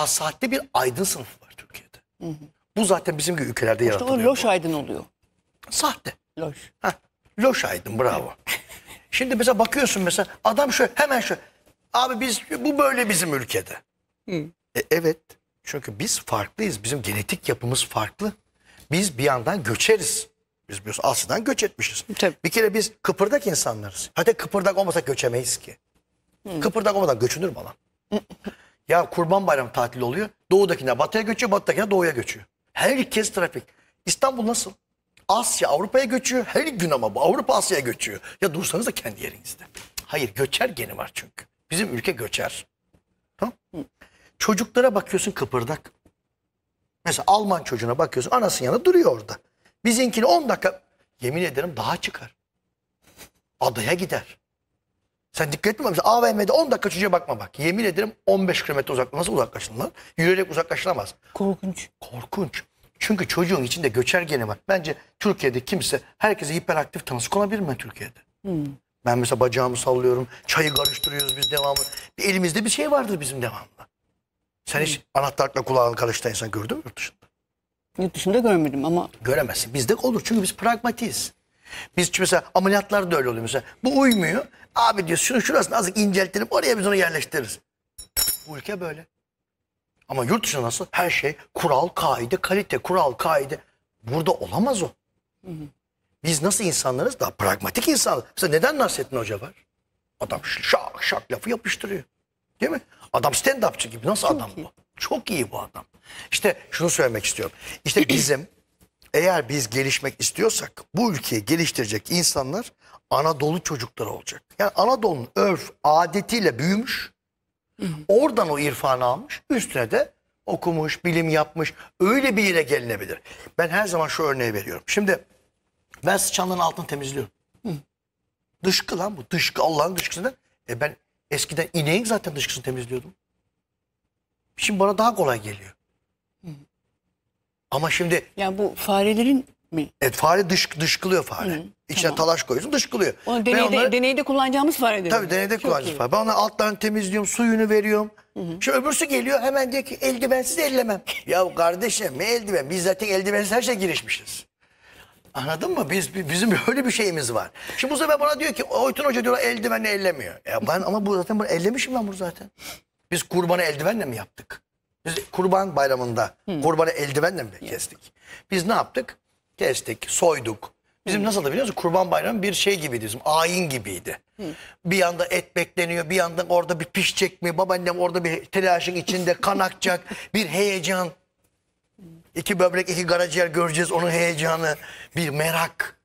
Sahte bir aydın sınıfı var Türkiye'de. Hı hı. Bu zaten bizim gibi ülkelerde işte yaratılıyor. İşte o loş aydın oluyor. Sahte. Loş. Heh, loş aydın bravo. Şimdi mesela bakıyorsun mesela adam şu hemen şu. Abi biz bu böyle bizim ülkede. E, evet. Çünkü biz farklıyız. Bizim genetik yapımız farklı. Biz bir yandan göçeriz. Biz biliyorsun Asya'dan göç etmişiz. Tabii. Bir kere biz kıpırdak insanlarız. Hatta kıpırdak olmasa göçemeyiz ki. Hı. Kıpırdak olmadan göçünür mü ya kurban bayramı tatili oluyor. Doğudakine batıya göçüyor, batıdakine doğuya göçüyor. Herkes trafik. İstanbul nasıl? Asya Avrupa'ya göçüyor. Her gün ama bu Avrupa Asya'ya göçüyor. Ya dursanız da kendi yerinizde. Hayır göçer geni var çünkü. Bizim ülke göçer. Tamam? Çocuklara bakıyorsun kıpırdak. Mesela Alman çocuğuna bakıyorsun anasının yanında duruyor orada. Bizinkini 10 dakika yemin ederim daha çıkar. Adaya gider. Sen dikkat etme musun? AVM'de 10 dakika çocuğa bakma bak. Yemin ederim 15 kilometre uzaklığa nasıl uzaklaşın lan? Yürüyerek uzaklaşılamaz. Korkunç. Korkunç. Çünkü çocuğun içinde göçer geni var. Bence Türkiye'de kimse herkese hiperaktif tanısı konabilir mi Türkiye'de? Hmm. Ben mesela bacağımı sallıyorum. Çayı karıştırıyoruz biz devamlı. Bir elimizde bir şey vardır bizim devamlı. Sen hmm. hiç anahtarlıkla kulağını karıştıran insan gördün mü yurt dışında? Yurt dışında görmedim ama... Göremezsin. Bizde olur. Çünkü biz pragmatiz. Biz mesela ameliyatlar da öyle oluyor mesela. Bu uymuyor. Abi diyor şunu şurasını azıcık inceltelim. Oraya biz onu yerleştiririz. Bu ülke böyle. Ama yurt dışında nasıl? Her şey kural, kaide, kalite, kural, kaide. Burada olamaz o. Biz nasıl insanlarız? Daha pragmatik insanlar. Mesela neden Nasrettin Hoca var? Adam şak şak lafı yapıştırıyor. Değil mi? Adam stand-upçı gibi. Nasıl adam bu? Çok iyi bu adam. İşte şunu söylemek istiyorum. İşte bizim eğer biz gelişmek istiyorsak bu ülkeyi geliştirecek insanlar Anadolu çocukları olacak. Yani Anadolu'nun örf adetiyle büyümüş Oradan o irfanı almış, üstüne de okumuş, bilim yapmış. Öyle bir yere gelinebilir. Ben her zaman şu örneği veriyorum. Şimdi ben sıçanların altını temizliyorum. Dışkı lan bu. Dışkı Allah'ın dışkısını. E ben eskiden ineğin zaten dışkısını temizliyordum. Şimdi bana daha kolay geliyor. Ama şimdi... Ya bu farelerin mi? Evet fare dış, dışkılıyor fare. Hı, İçine tamam. talaş koyuyorsun dışkılıyor. Onu deneyde, onları, deneyde kullanacağımız fare diyorum. Tabii deneyde kullanacağımız fare. Ben onları alttan temizliyorum, suyunu veriyorum. Hı hı. Şimdi öbürsü geliyor hemen diyor ki eldivensiz ellemem. ya kardeşim ne eldiven? Biz zaten eldivensiz her şey girişmişiz. Anladın mı? Biz bizim böyle bir şeyimiz var. Şimdi bu sefer bana diyor ki Oytun Hoca diyor eldiveni ellemiyor. Ya ben ama bu zaten bunu ellemişim ben bunu zaten. Biz kurbanı eldivenle mi yaptık? Biz kurban bayramında hmm. kurbanı eldivenle mi kestik? Biz ne yaptık? Kestik, soyduk. Bizim Hı. nasıl da biliyor Kurban Bayramı bir şey gibiydi bizim. Ayin gibiydi. Hı. Bir yanda et bekleniyor, bir yandan orada bir pişecek mi? Babaannem orada bir telaşın içinde kan akacak. bir heyecan. İki böbrek, iki karaciğer göreceğiz onun heyecanı. Bir merak.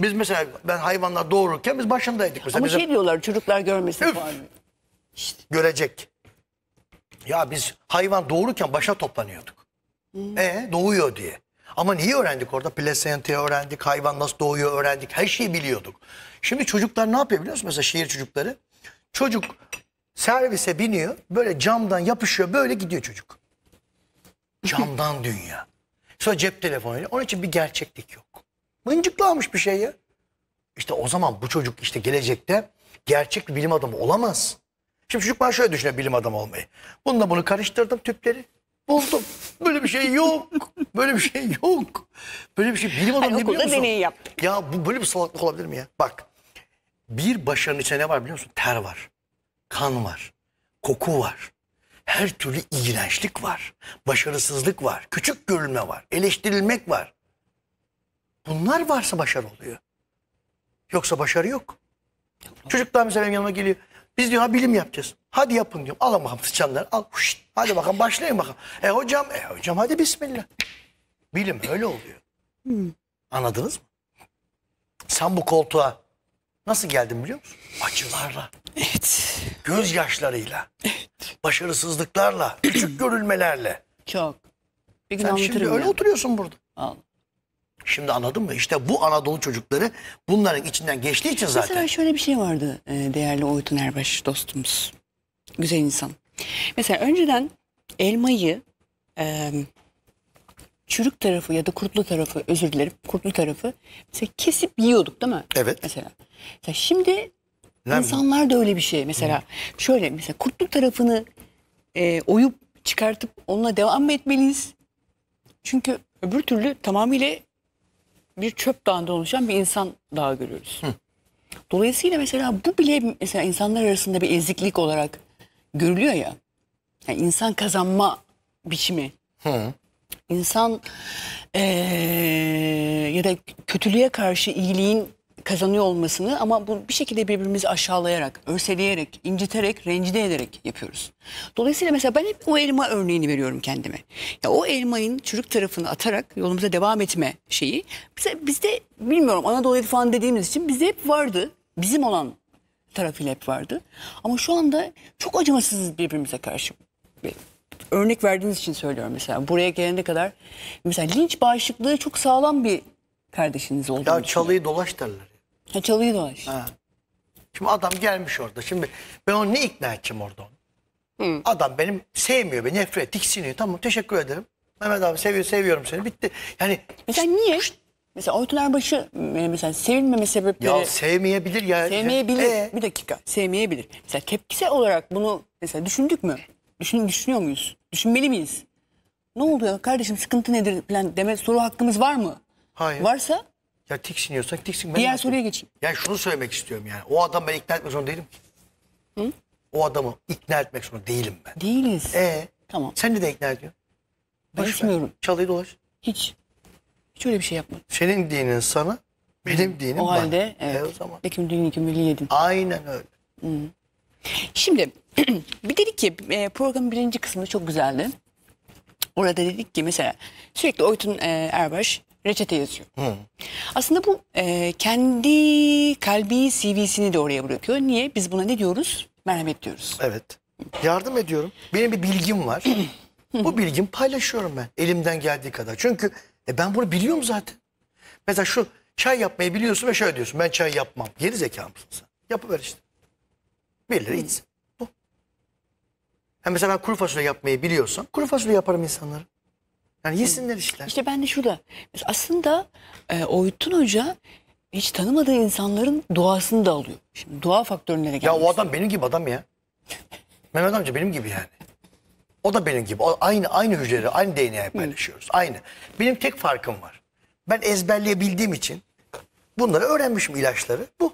Biz mesela ben hayvanlar doğururken biz başındaydık. Mesela Ama bizim... şey diyorlar çocuklar görmesin Üf. falan. Görecek. Ya biz hayvan doğururken başa toplanıyorduk. E doğuyor diye. Ama neyi öğrendik orada? Plasentayı öğrendik, hayvan nasıl doğuyor öğrendik. Her şeyi biliyorduk. Şimdi çocuklar ne yapıyor biliyor musun? Mesela şehir çocukları. Çocuk servise biniyor. Böyle camdan yapışıyor. Böyle gidiyor çocuk. Camdan dünya. Sonra cep telefonuyla. Onun için bir gerçeklik yok. Mıncıklanmış bir şey ya. İşte o zaman bu çocuk işte gelecekte gerçek bir bilim adamı olamaz. Şimdi çocuk bana şöyle düşünüyor bilim adamı olmayı. Bununla bunu karıştırdım tüpleri. Buldum. Böyle bir şey yok. Böyle bir şey yok. Böyle bir şey bilim adamı Hayır, ne biliyor okulda musun? Ya bu böyle bir salaklık olabilir mi ya? Bak. Bir başarının içinde ne var biliyor musun? Ter var. Kan var. Koku var. Her türlü iğrençlik var. Başarısızlık var. Küçük görülme var. Eleştirilmek var. Bunlar varsa başarı oluyor. Yoksa başarı yok. Çocuklar daha mesela benim yanıma geliyor. Biz diyor ha bilim yapacağız. Hadi yapın diyorum. Alın bakalım sıçanlar. Al. Huşt. Hadi bakalım başlayın bakalım. E hocam, e hocam hadi bismillah. Bilim öyle oluyor. Hmm. Anladınız mı? Sen bu koltuğa nasıl geldin biliyor musun? Acılarla. Evet. Gözyaşlarıyla. Evet. Başarısızlıklarla. Küçük görülmelerle. Çok. Bir gün Sen şimdi öyle ya. oturuyorsun burada. Al. Şimdi anladın mı? İşte bu Anadolu çocukları bunların içinden geçtiği için zaten. Mesela şöyle bir şey vardı e, değerli Oytun Erbaş dostumuz güzel insan. Mesela önceden elmayı e, çürük tarafı ya da kurtlu tarafı özür dilerim kurtlu tarafı mesela kesip yiyorduk değil mi? Evet. Mesela, mesela şimdi ne insanlar mi? da öyle bir şey mesela Hı. şöyle mesela kurtlu tarafını e, oyup çıkartıp onunla devam mı etmeliyiz? Çünkü öbür türlü tamamıyla bir çöp dağında oluşan bir insan daha görüyoruz. Hı. Dolayısıyla mesela bu bile mesela insanlar arasında bir eziklik olarak görülüyor ya. Yani insan kazanma biçimi. Hı. İnsan ee, ya da kötülüğe karşı iyiliğin kazanıyor olmasını ama bu bir şekilde birbirimizi aşağılayarak, örseleyerek, inciterek, rencide ederek yapıyoruz. Dolayısıyla mesela ben hep o elma örneğini veriyorum kendime. Ya o elmayın çürük tarafını atarak yolumuza devam etme şeyi bize, bizde bilmiyorum Anadolu falan dediğimiz için bizde hep vardı. Bizim olan tarafıyla hep vardı. Ama şu anda çok acımasızız birbirimize karşı. Örnek verdiğiniz için söylüyorum mesela. Buraya gelene kadar mesela linç bağışıklığı çok sağlam bir kardeşiniz oldu. Ya çalıyı için. dolaş derler. Ha, çalıyı dolaş. Ha. Şimdi adam gelmiş orada. Şimdi ben onu ne ikna edeceğim orada? Hı. Adam benim sevmiyor beni, nefret, tiksiniyor. Tamam teşekkür ederim. Mehmet abi seviyor, seviyorum seni. Bitti. Yani Mesela niye? Şşt, Mesela Ortalar başı e, mesela sevilmeme sebepleri... Ya sevmeyebilir ya. Sevmeyebilir. Ee? Bir dakika. Sevmeyebilir. Mesela tepkisel olarak bunu mesela düşündük mü? Düşün, düşünüyor muyuz? Düşünmeli miyiz? Ne oldu ya kardeşim sıkıntı nedir falan deme soru hakkımız var mı? Hayır. Varsa? Ya tiksiniyorsak tiksin. Diğer soruya geçeyim. Yani şunu söylemek istiyorum yani. O adam ben ikna etmek zorunda değilim ki. Hı? O adamı ikna etmek zorunda değilim ben. Değiliz. Ee? Tamam. Sen de ikna ediyorsun. Ben etmiyorum. Çalıyı dolaş. Hiç. Hiç bir şey yapmadım. Senin dinin sana, benim dinim o bana. halde evet. E o zaman. Ekim düğün iki milli yedim. Aynen öyle. Hı. Şimdi bir dedik ki e, programın birinci kısmı çok güzeldi. Orada dedik ki mesela sürekli Oytun e, Erbaş reçete yazıyor. Hı. Aslında bu e, kendi kalbi CV'sini de oraya bırakıyor. Niye? Biz buna ne diyoruz? Merhamet diyoruz. Evet. Yardım ediyorum. Benim bir bilgim var. Bu bilgimi paylaşıyorum ben elimden geldiği kadar. Çünkü e ben bunu biliyorum zaten. Mesela şu çay yapmayı biliyorsun ve şöyle diyorsun. Ben çay yapmam. Geri zekalı mısın sen? Yapıver işte. Birileri içsin. Bu. Yani mesela ben kuru fasulye yapmayı biliyorsam kuru fasulye yaparım insanlara. Yani yesinler işler. İşte ben de şurada. Aslında e, Oytun Hoca hiç tanımadığı insanların duasını da alıyor. Şimdi dua faktörüne de Ya o adam benim gibi adam ya. Mehmet amca benim gibi yani. O da benim gibi. O aynı aynı hücreleri, aynı DNA'yı paylaşıyoruz. Aynı. Benim tek farkım var. Ben ezberleyebildiğim için bunları öğrenmişim ilaçları. Bu.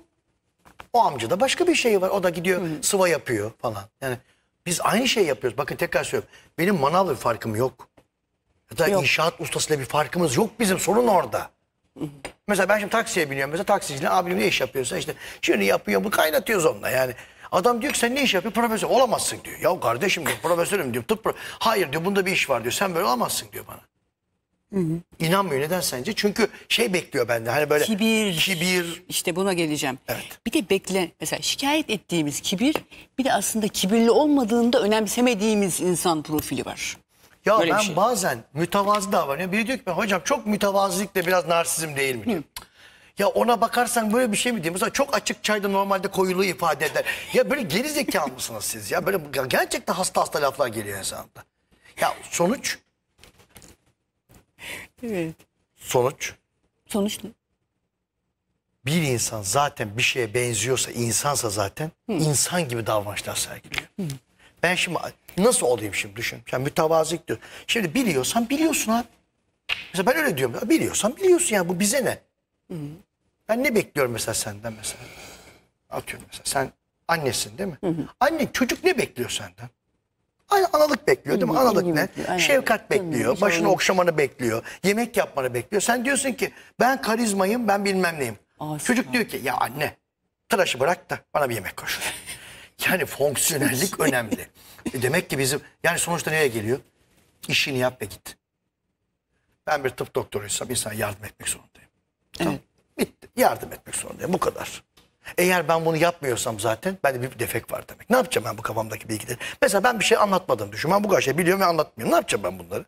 O amca da başka bir şey var. O da gidiyor sıva yapıyor falan. Yani biz aynı şey yapıyoruz. Bakın tekrar söylüyorum. Benim manavla bir farkım yok. Ya da Yok. inşaat ustasıyla bir farkımız yok bizim. Sorun orada. Mesela ben şimdi taksiye biniyorum. Mesela taksiciyle abim ne iş yapıyorsa işte şunu yapıyor bu kaynatıyoruz onunla yani. Adam diyor ki sen ne iş yapıyorsun? Profesör olamazsın diyor. Ya kardeşim diyor profesörüm diyor. Tıp Hayır diyor bunda bir iş var diyor. Sen böyle olamazsın diyor bana. Hı hı. İnanmıyor neden sence? Çünkü şey bekliyor bende hani böyle kibir, kibir. işte buna geleceğim. Evet. Bir de bekle mesela şikayet ettiğimiz kibir bir de aslında kibirli olmadığında önemsemediğimiz insan profili var. Ya Böyle ben şey. bazen mütevazı davranıyorum. Biri diyor ki hocam çok mütevazılıkla biraz narsizm değil mi? Hı. Ya ona bakarsan böyle bir şey mi diye. Mesela çok açık çayda normalde koyuluğu ifade eder. Ya böyle geri zekalı mısınız siz ya? Böyle gerçekten hasta hasta laflar geliyor insanda. Ya sonuç? Evet. Sonuç? Sonuç ne? Bir insan zaten bir şeye benziyorsa, insansa zaten Hı. insan gibi davranışlar sergiliyor. Hı. Ben şimdi nasıl olayım şimdi düşün. Yani mütevazilik diyor. Şimdi biliyorsan biliyorsun abi. Mesela ben öyle diyorum. Ya biliyorsan biliyorsun yani bu bize ne? Hı. Ben ne bekliyorum mesela senden mesela? Atıyorum mesela sen annesin değil mi? Hı hı. Anne çocuk ne bekliyor senden? Analık bekliyor değil mi? Analık ne? Bekliyor, Şefkat bekliyor. Hı, başını okşamanı bekliyor. Yemek yapmanı bekliyor. Sen diyorsun ki ben karizmayım ben bilmem neyim. Aslında. Çocuk diyor ki ya anne tıraşı bırak da bana bir yemek koş. yani fonksiyonellik önemli. E demek ki bizim yani sonuçta nereye geliyor? İşini yap ve git. Ben bir tıp doktoruysam insan yardım etmek zorundayım. Evet. Bitti. Yardım etmek zorundayım. Bu kadar. Eğer ben bunu yapmıyorsam zaten bende bir defek var demek. Ne yapacağım ben bu kafamdaki bilgileri? Mesela ben bir şey anlatmadım düşün. Ben bu kadar şey biliyorum ve anlatmıyorum. Ne yapacağım ben bunları?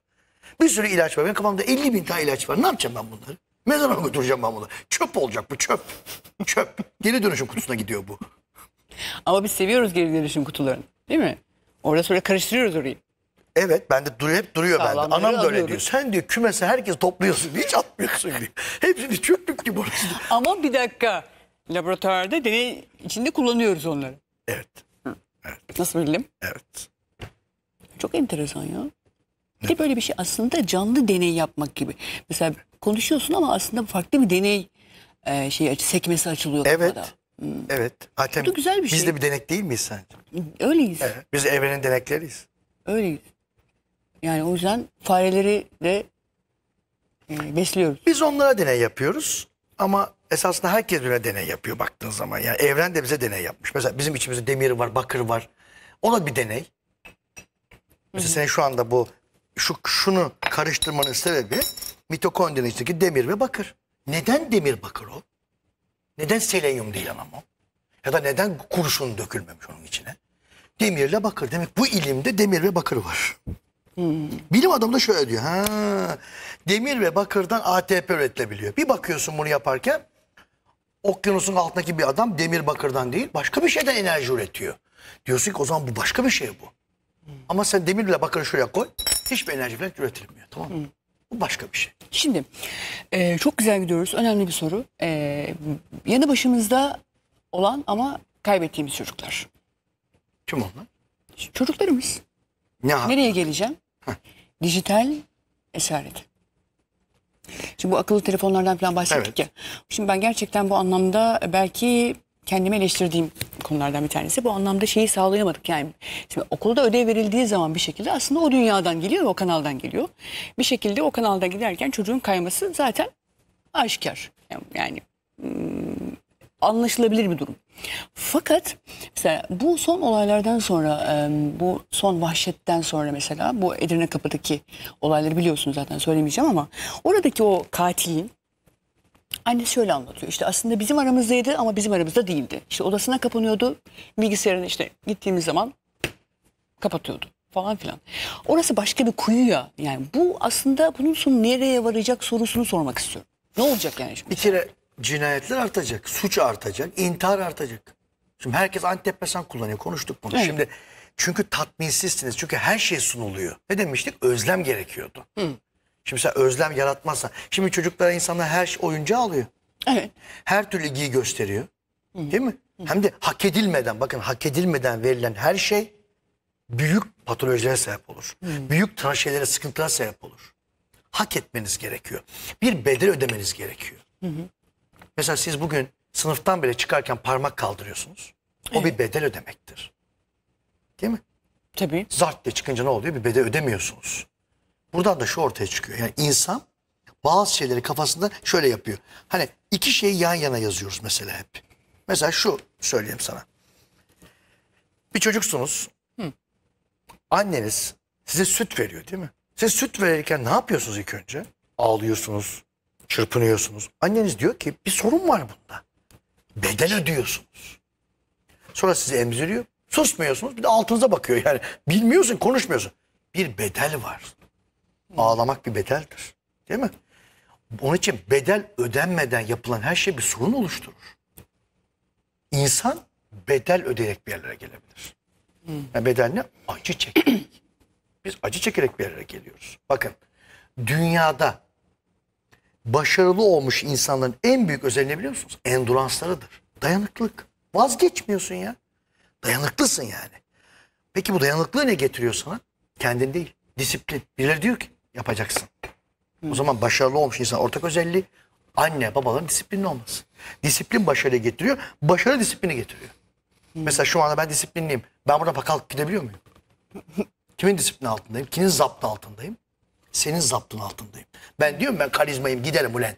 Bir sürü ilaç var. Benim kafamda 50 bin tane ilaç var. Ne yapacağım ben bunları? Ne zaman götüreceğim ben bunu? Çöp olacak bu çöp. Çöp. Geri dönüşüm kutusuna gidiyor bu. Ama biz seviyoruz geri dönüşüm kutularını. Değil mi? Orada sonra karıştırıyoruz orayı. Evet ben de duruyor, hep duruyor bende. Anam böyle alıyoruz. diyor. Sen diyor kümese herkes topluyorsun hiç atmıyorsun diyor. Hepsini çöktük gibi orası. Ama bir dakika laboratuvarda deney içinde kullanıyoruz onları. Evet. evet. Nasıl bilelim? Evet. Çok enteresan ya. Bir de böyle bir şey aslında canlı deney yapmak gibi. Mesela konuşuyorsun ama aslında farklı bir deney e, şey sekmesi açılıyor. Evet. Hmm. Evet. Zaten güzel bir biz şey. Biz de bir denek değil miyiz sence? Öyleyiz. Evet. Biz evrenin denekleriyiz. Öyleyiz. Yani o yüzden fareleri de e, besliyoruz. Biz onlara deney yapıyoruz ama esasında herkes birbirine deney yapıyor baktığın zaman. Yani evren de bize deney yapmış. Mesela bizim içimizde demir var, bakır var. O da bir deney. Mesela hı hı. senin şu anda bu şu şunu karıştırmanın sebebi mitokondrinin içindeki demir ve bakır. Neden demir bakır o? Neden selenyum değil anam o? Ya da neden kurşun dökülmemiş onun içine? Demirle bakır. Demek bu ilimde demir ve bakır var. Bilim adamı da şöyle diyor. Ha, demir ve bakırdan ATP üretilebiliyor. Bir bakıyorsun bunu yaparken okyanusun altındaki bir adam demir bakırdan değil başka bir şeyden enerji üretiyor. Diyorsun ki o zaman bu başka bir şey bu. Hmm. Ama sen demirle bakırı şuraya koy hiçbir enerji falan üretilmiyor tamam mı? Bu başka bir şey. Şimdi e, çok güzel gidiyoruz. Önemli bir soru. E, yanı başımızda olan ama kaybettiğimiz çocuklar. Kim onlar? Çocuklarımız. Ne Nereye geleceğim? Heh. Dijital esaret. Şimdi bu akıllı telefonlardan falan bahsettik evet. ya. Şimdi ben gerçekten bu anlamda belki kendimi eleştirdiğim konulardan bir tanesi. Bu anlamda şeyi sağlayamadık yani. Şimdi okulda ödev verildiği zaman bir şekilde aslında o dünyadan geliyor, o kanaldan geliyor. Bir şekilde o kanalda giderken çocuğun kayması zaten aşikar. Yani hmm, anlaşılabilir bir durum. Fakat mesela bu son olaylardan sonra bu son vahşetten sonra mesela bu Edirne Kapı'daki olayları biliyorsunuz zaten söylemeyeceğim ama oradaki o katilin Anne şöyle anlatıyor işte aslında bizim aramızdaydı ama bizim aramızda değildi. İşte odasına kapanıyordu bilgisayarını işte gittiğimiz zaman kapatıyordu falan filan. Orası başka bir kuyu ya yani bu aslında bunun sonu nereye varacak sorusunu sormak istiyorum. Ne olacak yani şimdi? Bir kere cinayetler artacak, suç artacak, intihar artacak. Şimdi herkes antidepresan kullanıyor. Konuştuk bunu. Evet. Şimdi çünkü tatminsizsiniz. Çünkü her şey sunuluyor. Ne demiştik? Özlem gerekiyordu. Hı. Şimdi sen özlem yaratmazsan. Şimdi çocuklara insanlar her şey oyuncağı alıyor. Evet. Her türlü ilgiyi gösteriyor. Hı. Değil mi? Hı. Hem de hak edilmeden bakın hak edilmeden verilen her şey büyük patolojilere sebep olur. Hı. Büyük tranşelere sıkıntılara sebep olur. Hak etmeniz gerekiyor. Bir bedel ödemeniz gerekiyor. Hı hı. Mesela siz bugün sınıftan bile çıkarken parmak kaldırıyorsunuz. O evet. bir bedel ödemektir. Değil mi? Tabii. Zart diye çıkınca ne oluyor? Bir bedel ödemiyorsunuz. Buradan da şu ortaya çıkıyor. Yani insan bazı şeyleri kafasında şöyle yapıyor. Hani iki şeyi yan yana yazıyoruz mesela hep. Mesela şu söyleyeyim sana. Bir çocuksunuz. Hı. Anneniz size süt veriyor değil mi? Size süt verirken ne yapıyorsunuz ilk önce? Ağlıyorsunuz, çırpınıyorsunuz. Anneniz diyor ki bir sorun var bunda. Bedel ödüyorsunuz. Sonra sizi emziriyor. Susmuyorsunuz. Bir de altınıza bakıyor yani. Bilmiyorsun, konuşmuyorsun. Bir bedel var. Ağlamak bir bedeldir. Değil mi? Onun için bedel ödenmeden yapılan her şey bir sorun oluşturur. İnsan bedel ödeyerek bir yerlere gelebilir. Hmm. Yani bedel ne? Acı çekerek. Biz acı çekerek bir yerlere geliyoruz. Bakın dünyada başarılı olmuş insanların en büyük özelliği biliyor musunuz? Enduranslarıdır. Dayanıklılık. Vazgeçmiyorsun ya. Dayanıklısın yani. Peki bu dayanıklılığı ne getiriyor sana? Kendin değil. Disiplin. Birileri diyor ki yapacaksın. O zaman başarılı olmuş insan ortak özelliği anne babaların disiplinli olması. Disiplin başarı getiriyor. Başarı disiplini getiriyor. Hı. Mesela şu anda ben disiplinliyim. Ben burada kalkıp gidebiliyor muyum? Kimin disiplini altındayım? Kimin zaptı altındayım? Senin zaptın altındayım. Ben diyorum ben karizmayım gidelim ulen.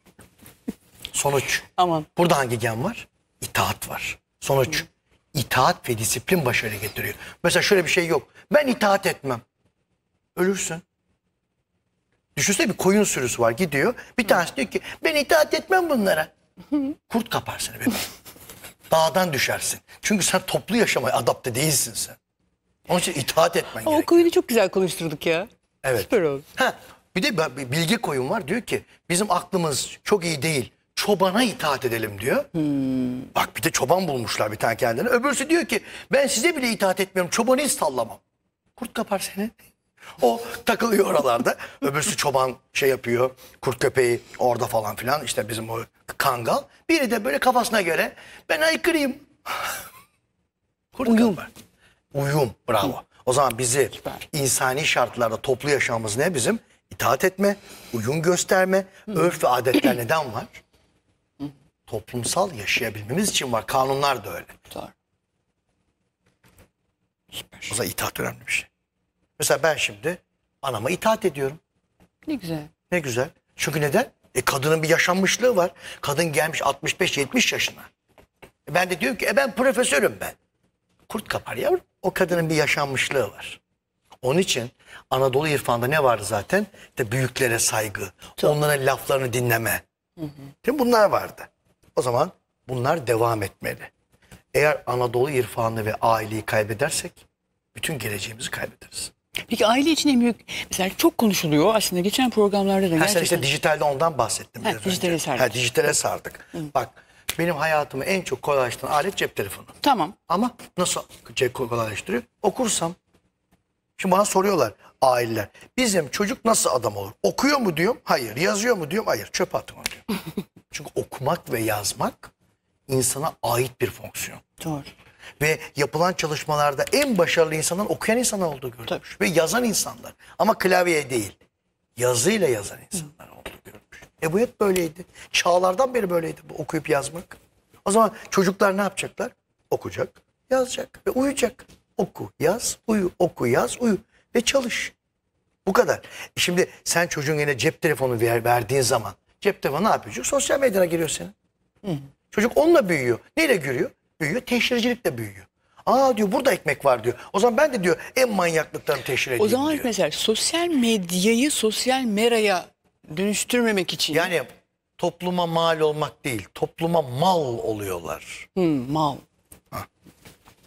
Sonuç. Aman. Burada hangi gen var? İtaat var. Sonuç. İtaat ve disiplin başarı getiriyor. Mesela şöyle bir şey yok. Ben itaat etmem. Ölürsün. Düşünsene bir koyun sürüsü var gidiyor. Bir tanesi diyor ki ben itaat etmem bunlara. Kurt kapar seni bebeğim. Dağdan düşersin. Çünkü sen toplu yaşamaya adapte değilsin sen. Onun için itaat etmen gerekiyor. O koyunu çok güzel konuşturduk ya. Evet. Süper oldu. Ha, bir de bilgi koyun var diyor ki bizim aklımız çok iyi değil. Çobana itaat edelim diyor. Hmm. Bak bir de çoban bulmuşlar bir tane kendine. Öbürsü diyor ki ben size bile itaat etmiyorum. Çobanı sallamam. Kurt kapar seni. O takılıyor oralarda. Öbürsü çoban şey yapıyor. Kurt köpeği orada falan filan. İşte bizim o kangal. Biri de böyle kafasına göre ben aykırıyım. kurt Uyum. Kapar. Uyum bravo. O zaman bizi Süper. insani şartlarda toplu yaşamımız ne bizim? İtaat etme, uyum gösterme, örf ve adetler neden var? Toplumsal yaşayabilmemiz için var. Kanunlar da öyle. Süper. O zaman itaat önemli bir şey. Mesela ben şimdi anama itaat ediyorum. Ne güzel. Ne güzel. Çünkü neden? E kadının bir yaşanmışlığı var. Kadın gelmiş 65-70 yaşına. E ben de diyorum ki e ben profesörüm ben. Kurt kapar yavrum. O kadının bir yaşanmışlığı var. Onun için Anadolu irfanında ne vardı zaten? De büyüklere saygı, Çok. onların laflarını dinleme. Hı hı. Bunlar vardı. O zaman bunlar devam etmeli. Eğer Anadolu irfanını ve aileyi kaybedersek bütün geleceğimizi kaybederiz. Peki aile için en büyük mesela çok konuşuluyor aslında geçen programlarda da. Ha, gerçekten... Sen işte dijitalde ondan bahsettim. Ha, dijitale sardık. Ha, dijitale sardık. Hı. Bak benim hayatımı en çok kolaylaştıran alet cep telefonu. Tamam. Ama nasıl cep kolaylaştırıyor? Okursam. Şimdi bana soruyorlar aileler. Bizim çocuk nasıl adam olur? Okuyor mu diyorum? Hayır. Yazıyor mu diyorum? Hayır. Çöpe atma diyorum. Çünkü okumak ve yazmak insana ait bir fonksiyon. Doğru. Ve yapılan çalışmalarda en başarılı insanın okuyan insan olduğu görülmüş. Ve yazan insanlar. Ama klavye değil. Yazıyla yazan insanlar olduğu görülmüş. Ebu hep böyleydi. Çağlardan beri böyleydi bu okuyup yazmak. O zaman çocuklar ne yapacaklar? Okuyacak, yazacak ve uyuyacak. Oku, yaz, uyu, oku, yaz, uyu ve çalış. Bu kadar. E şimdi sen çocuğun yine cep telefonu ver, verdiğin zaman cep telefonu ne yapıyor? Çocuk sosyal medyana giriyor senin. Hı Çocuk onunla büyüyor. Neyle görüyor? Büyüyor. Teşhircilikle büyüyor. Aa diyor burada ekmek var diyor. O zaman ben de diyor en manyaklıklarını teşhir edeyim O zaman diyor. mesela sosyal medyayı sosyal meraya Dönüştürmemek için. Yani topluma mal olmak değil, topluma mal oluyorlar. Hmm, mal. Ha.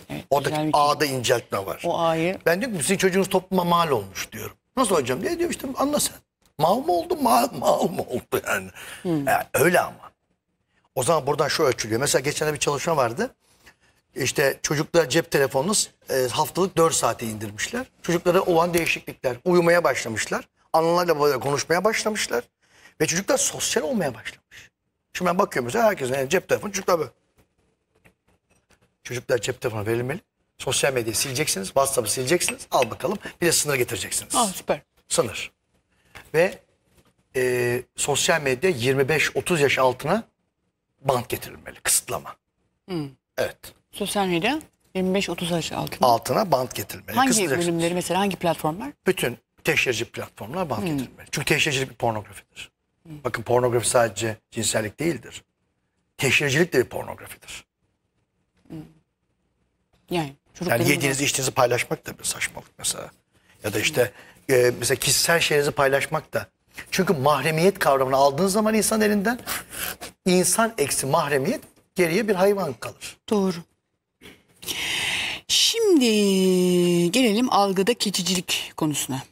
Evet, Oradaki A'da şey. inceltme var. O A'yı. Ben diyorum ki sizin çocuğunuz topluma mal olmuş diyorum. Nasıl hocam diye diyor işte anla sen. Mal mı oldu, mal, mal mı oldu yani. Hmm. yani. Öyle ama. O zaman buradan şu ölçülüyor. Mesela geçen bir çalışma vardı. İşte çocuklar cep telefonunu e, haftalık 4 saate indirmişler. Çocuklara olan değişiklikler, uyumaya başlamışlar analarla babalarla konuşmaya başlamışlar. Ve çocuklar sosyal olmaya başlamış. Şimdi ben bakıyorum mesela herkesin yani cep telefonu çocuklar böyle. Çocuklar cep telefonu verilmeli. Sosyal medyayı sileceksiniz. WhatsApp'ı sileceksiniz. Al bakalım. Bir de sınır getireceksiniz. Aa, süper. Sınır. Ve e, sosyal medya 25-30 yaş altına bant getirilmeli. Kısıtlama. Hmm. Evet. Sosyal medya 25-30 yaş altına. Altına bant getirilmeli. Hangi bölümleri mesela hangi platformlar? Bütün teşhirci platformlar bank hmm. edilmeli. Çünkü teşhircilik bir pornografidir. Hmm. Bakın pornografi sadece cinsellik değildir. Teşhircilik de bir pornografidir. Hmm. Yani, yani yediğinizi içtiğinizi paylaşmak da bir saçmalık mesela. Ya da işte e, mesela kişisel şeyinizi paylaşmak da. Çünkü mahremiyet kavramını aldığınız zaman insan elinden insan eksi mahremiyet geriye bir hayvan kalır. Doğru. Şimdi gelelim algıda keçicilik konusuna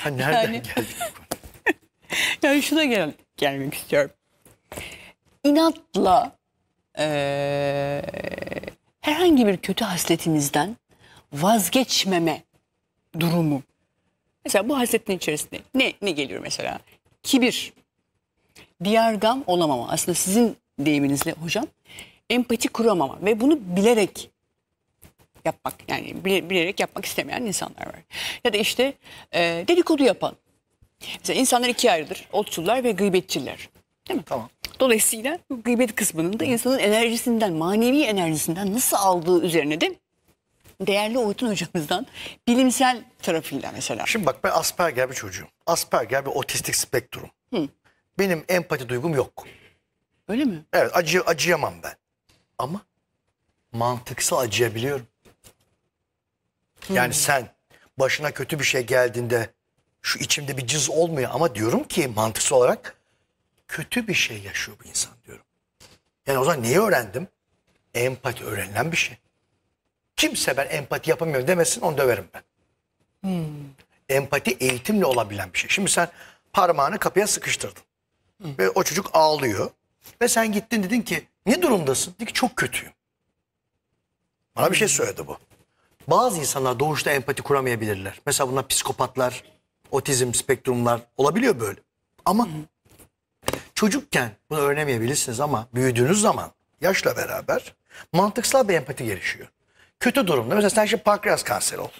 ha, nereden yani, geldik? yani şuna gel gelmek istiyorum. İnatla e, herhangi bir kötü hasletimizden vazgeçmeme durumu. Mesela bu hasletin içerisinde ne, ne geliyor mesela? Kibir, diyargam olamama. Aslında sizin deyiminizle hocam empati kuramama ve bunu bilerek yapmak yani bilerek yapmak istemeyen insanlar var. Ya da işte e, dedikodu yapan. Mesela insanlar ikiye ayrılır. Otçullar ve gıybetçiler. Değil mi? Tamam. Dolayısıyla bu gıybet kısmının da insanın enerjisinden, manevi enerjisinden nasıl aldığı üzerine de değerli Oytun hocamızdan bilimsel tarafıyla mesela. Şimdi bak ben Asperger bir çocuğum. Asperger bir otistik spektrum. Hı. Benim empati duygum yok. Öyle mi? Evet acı, acıyamam ben. Ama mantıksal acıyabiliyorum. Yani sen başına kötü bir şey geldiğinde şu içimde bir cız olmuyor ama diyorum ki mantıksal olarak kötü bir şey yaşıyor bu insan diyorum. Yani o zaman neyi öğrendim? Empati öğrenilen bir şey. Kimse ben empati yapamıyorum demesin onu döverim ben. Hmm. Empati eğitimle olabilen bir şey. Şimdi sen parmağını kapıya sıkıştırdın. Hmm. Ve o çocuk ağlıyor. Ve sen gittin dedin ki ne durumdasın? Dedi ki çok kötüyüm. Bana bir şey hmm. söyledi bu. Bazı insanlar doğuşta empati kuramayabilirler. Mesela buna psikopatlar, otizm spektrumlar olabiliyor böyle. Ama çocukken bunu öğrenemeyebilirsiniz ama büyüdüğünüz zaman yaşla beraber mantıksal bir empati gelişiyor. Kötü durumda mesela sen şimdi pankreas kanseri ol.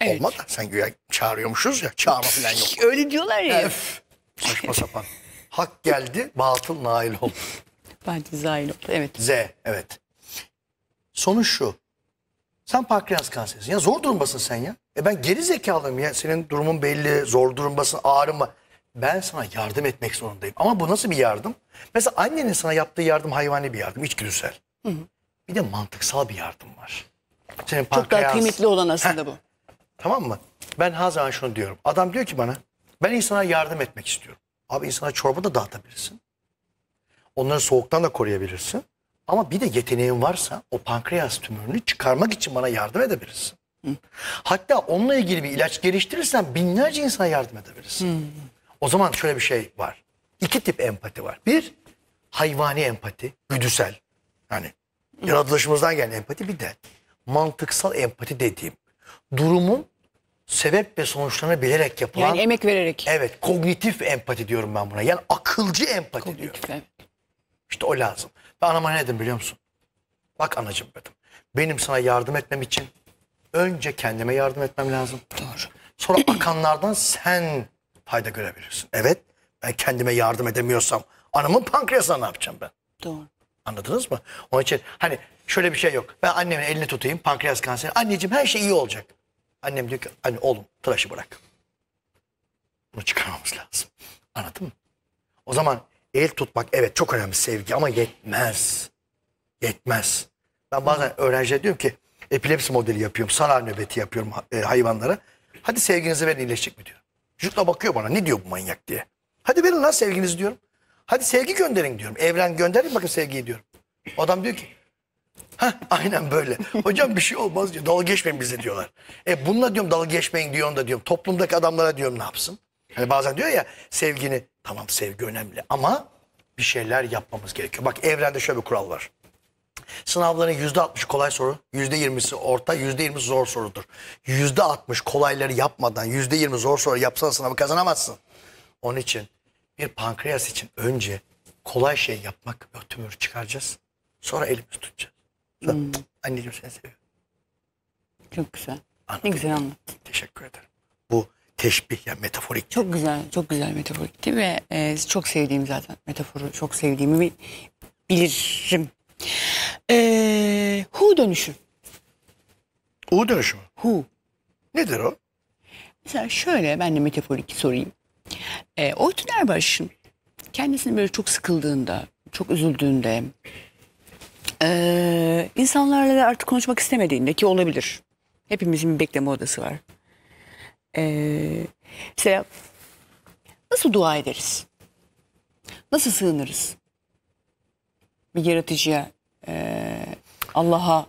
Evet. Olmadı. Sen güya çağırıyormuşuz ya. Çağırma falan yok. Öyle diyorlar ya. Öf. Saçma sapan. Hak geldi, batıl nail oldu. Bence zail oldu. Evet. Z, evet. Sonuç şu. Sen pankreas kanserisin. Ya zor durumdasın sen ya. E ben geri zekalıyım ya. Senin durumun belli, zor durumdasın, ağrın var. Ben sana yardım etmek zorundayım. Ama bu nasıl bir yardım? Mesela annenin sana yaptığı yardım hayvani bir yardım, içgüdüsel. Hı Bir de mantıksal bir yardım var. Senin pankreas... Çok daha kıymetli olan aslında Heh. bu. Tamam mı? Ben her zaman şunu diyorum. Adam diyor ki bana, ben insana yardım etmek istiyorum. Abi insana çorba da dağıtabilirsin. Onları soğuktan da koruyabilirsin. Ama bir de yeteneğin varsa o pankreas tümörünü çıkarmak için bana yardım edebilirsin. Hatta onunla ilgili bir ilaç geliştirirsen binlerce insana yardım edebilirsin. Hı. O zaman şöyle bir şey var. İki tip empati var. Bir, hayvani empati, güdüsel. Yani yaratılışımızdan gelen empati bir de mantıksal empati dediğim durumun sebep ve sonuçlarını bilerek yapılan. Yani emek vererek. Evet kognitif empati diyorum ben buna. Yani akılcı empati kognitif, diyorum. İşte o lazım. Ben anama ne dedim biliyor musun? Bak anacım dedim. Benim sana yardım etmem için önce kendime yardım etmem lazım. Doğru. Sonra akanlardan sen fayda görebilirsin. Evet ben kendime yardım edemiyorsam anamın pankreasına ne yapacağım ben? Doğru. Anladınız mı? Onun için hani şöyle bir şey yok. Ben annemin elini tutayım pankreas kanseri. Anneciğim her şey iyi olacak. Annem diyor ki anne oğlum tıraşı bırak. Bunu çıkarmamız lazım. Anladın mı? O zaman El tutmak evet çok önemli sevgi ama yetmez. Yetmez. Ben bazen öğrenciye diyorum ki epilepsi modeli yapıyorum, sarar nöbeti yapıyorum e, hayvanlara. Hadi sevginizi verin iyileşecek mi diyor. Çocukla bakıyor bana ne diyor bu manyak diye. Hadi verin lan sevginizi diyorum. Hadi sevgi gönderin diyorum. Evren gönderin bakın sevgiyi diyorum. Adam diyor ki Heh, aynen böyle. Hocam bir şey olmaz diyor. Dalga geçmeyin bize diyorlar. E bununla diyorum dalga geçmeyin diyor da diyorum. Toplumdaki adamlara diyorum ne yapsın? Hani bazen diyor ya sevgini tamam sevgi önemli ama bir şeyler yapmamız gerekiyor. Bak evrende şöyle bir kural var. Sınavların yüzde altmışı kolay soru, yüzde yirmisi orta, yüzde yirmisi zor sorudur. Yüzde altmış kolayları yapmadan yüzde yirmi zor soru yapsan sınavı kazanamazsın. Onun için bir pankreas için önce kolay şey yapmak ve çıkaracağız. Sonra elimiz tutacağız. hmm. Anneciğim seni seviyorum. Çok güzel. Anladım. Ne güzel anlattın. Teşekkür ederim. Bu teşbih yani metaforik. Çok güzel, çok güzel metaforikti ve ee, e, çok sevdiğim zaten metaforu çok sevdiğimi bilirim. E, hu dönüşü. U dönüşü Hu. Nedir o? Mesela şöyle ben de metaforik sorayım. E, ee, Oytun Erbaş'ın kendisini böyle çok sıkıldığında, çok üzüldüğünde, e, insanlarla da artık konuşmak istemediğinde ki olabilir. Hepimizin bir bekleme odası var. Ee, mesela nasıl dua ederiz? Nasıl sığınırız? Bir yaratıcıya, e, Allah'a.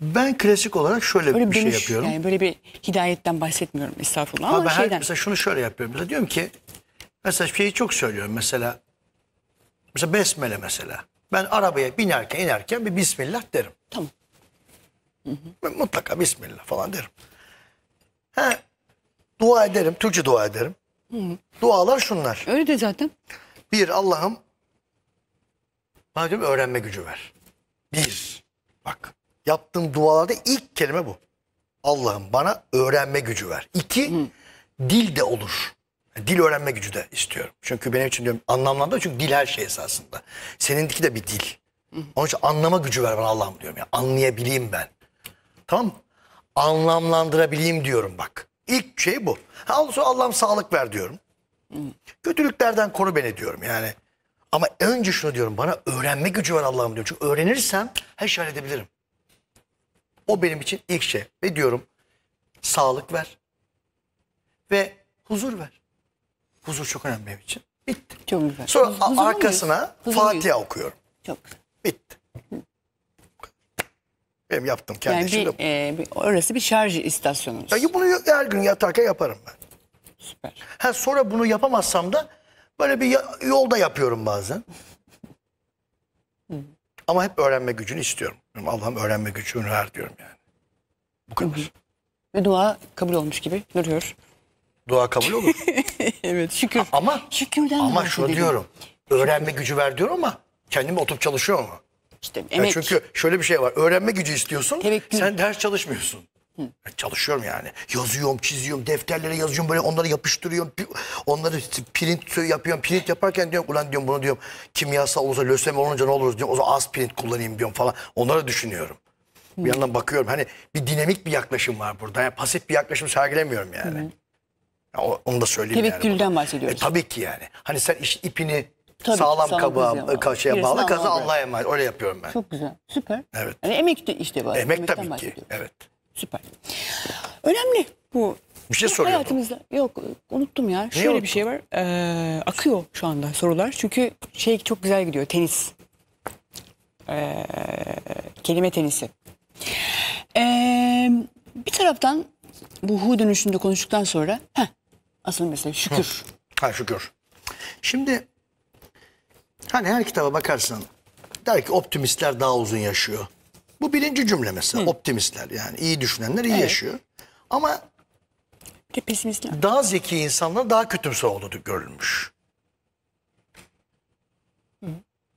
Ben klasik olarak şöyle böyle bir, bir şey yapıyorum. Yani böyle bir hidayetten bahsetmiyorum estağfurullah. Ama, ama ben şeyden... her, mesela şunu şöyle yapıyorum. Mesela diyorum ki mesela şeyi çok söylüyorum. Mesela mesela besmele mesela. Ben arabaya binerken inerken bir bismillah derim. Tamam. Hı hı. Ben mutlaka bismillah falan derim. Ha, Dua ederim. Türkçe dua ederim. Hı. Dualar şunlar. Öyle de zaten. Bir Allah'ım bana diyorum öğrenme gücü ver. Bir. Bak yaptığım dualarda ilk kelime bu. Allah'ım bana öğrenme gücü ver. İki. Hı. Dil de olur. dil öğrenme gücü de istiyorum. Çünkü benim için diyorum anlamlandı çünkü dil her şey esasında. Seninki de bir dil. Onun için anlama gücü ver bana Allah'ım diyorum. Yani anlayabileyim ben. Tamam mı? Anlamlandırabileyim diyorum bak. İlk şey bu. Al Allah'ım sağlık ver diyorum. Kötülüklerden koru beni diyorum yani. Ama önce şunu diyorum bana öğrenme gücü var Allah'ım diyorum. Çünkü öğrenirsem her şeyi halledebilirim. O benim için ilk şey. Ve diyorum sağlık ver. Ve huzur ver. Huzur çok önemli benim için. Bitti. Çok güzel. Sonra Huzur arkasına muyuz? Fatiha okuyorum. Çok güzel. Bitti. Benim yaptığım kendi yani bir, e, bir, orası bir şarj istasyonu. Ya bunu her gün yatarken yaparım ben. Süper. Ha, sonra bunu yapamazsam da böyle bir ya- yolda yapıyorum bazen. Ama hep öğrenme gücünü istiyorum. Allah'ım öğrenme gücünü ver diyorum yani. Bu kadar. Ve dua kabul olmuş gibi duruyor. Dua kabul olur. evet şükür. Ama Şükürden ama bahsedelim. şunu diyorum. Öğrenme gücü ver diyor ama kendimi oturup çalışıyor mu? İşte emek. Yani çünkü şöyle bir şey var. Öğrenme gücü istiyorsun. Tevekkül. Sen ders çalışmıyorsun. Hı. çalışıyorum yani. Yazıyorum, çiziyorum, defterlere yazıyorum böyle onları yapıştırıyorum. Onları print yapıyorum. Print yaparken diyorum ulan diyorum bunu diyorum kimyasal olursa lösemi olunca ne oluruz diyorum. O zaman az print kullanayım diyorum falan. Onları düşünüyorum. Hı. Bir yandan bakıyorum hani bir dinamik bir yaklaşım var burada. Yani pasif bir yaklaşım sergilemiyorum yani. Hı. Onu da söyleyeyim Tevekkülden yani. Tevekkülden bahsediyoruz. E, tabii ki yani. Hani sen iş ipini Tabii, sağlam kabuğa, kaşıya bağlı kazı Allah'a Öyle yapıyorum ben. Çok güzel. Süper. Evet. Yani emek de işte var. Emek Emekten tabii ki. Evet. Süper. Önemli bu. Bir şey soruyordum. Hayatımızda yok unuttum ya. Niye Şöyle unuttum? bir şey var. Ee, akıyor şu anda sorular. Çünkü şey çok güzel gidiyor tenis. Ee, kelime tenisi. Ee, bir taraftan bu hu dönüşünde konuştuktan sonra heh, asıl mesele şükür. Hı. Ha şükür. Şimdi Hani her kitaba bakarsan der ki optimistler daha uzun yaşıyor. Bu birinci cümle mesela Hı. optimistler yani iyi düşünenler iyi evet. yaşıyor. Ama bir pesimistler. daha zeki insanlar daha kötümser olduğu görülmüş. Hı.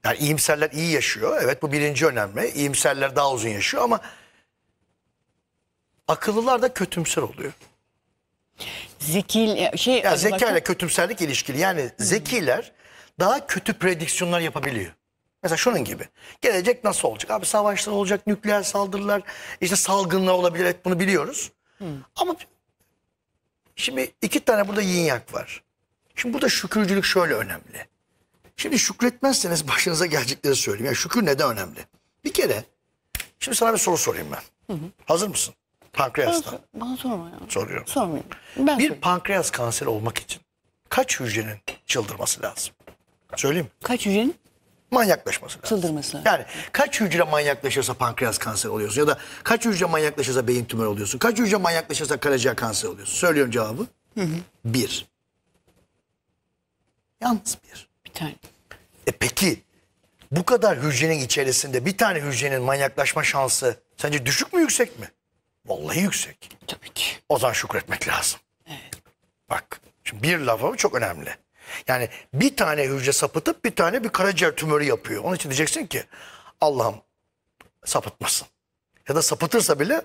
Yani iyimserler iyi yaşıyor. Evet bu birinci önemli. İyimserler daha uzun yaşıyor ama akıllılar da kötümser oluyor. Zeki şey ya zeka ile kötümserlik ilişkili. Yani zekiler daha kötü prediksiyonlar yapabiliyor. Mesela şunun gibi. Gelecek nasıl olacak? Abi savaşlar olacak, nükleer saldırılar, işte salgınlar olabilir. Evet bunu biliyoruz. Hmm. Ama şimdi iki tane burada yin yak var. Şimdi burada şükürcülük şöyle önemli. Şimdi şükretmezseniz başınıza gelecekleri söyleyeyim. Yani şükür neden önemli? Bir kere şimdi sana bir soru sorayım ben. Hı hı. Hazır mısın? Pankreastan. Bana, bana sorma ya. Soruyorum. Sormayayım. Ben bir sorayım. pankreas kanseri olmak için kaç hücrenin çıldırması lazım? Söyleyeyim Kaç hücrenin? Manyaklaşması lazım. Çıldırması lazım. Yani kaç hücre manyaklaşırsa pankreas kanseri oluyorsun ya da kaç hücre manyaklaşırsa beyin tümörü oluyorsun. Kaç hücre manyaklaşırsa karaciğer kanseri oluyorsun. Söylüyorum cevabı. Hı hı. Bir. Yalnız bir. Bir tane. E peki bu kadar hücrenin içerisinde bir tane hücrenin manyaklaşma şansı sence düşük mü yüksek mi? Vallahi yüksek. Tabii ki. O zaman şükretmek lazım. Evet. Bak şimdi bir lafı çok önemli. Yani bir tane hücre sapıtıp bir tane bir karaciğer tümörü yapıyor. Onun için diyeceksin ki Allah'ım sapıtmasın. Ya da sapıtırsa bile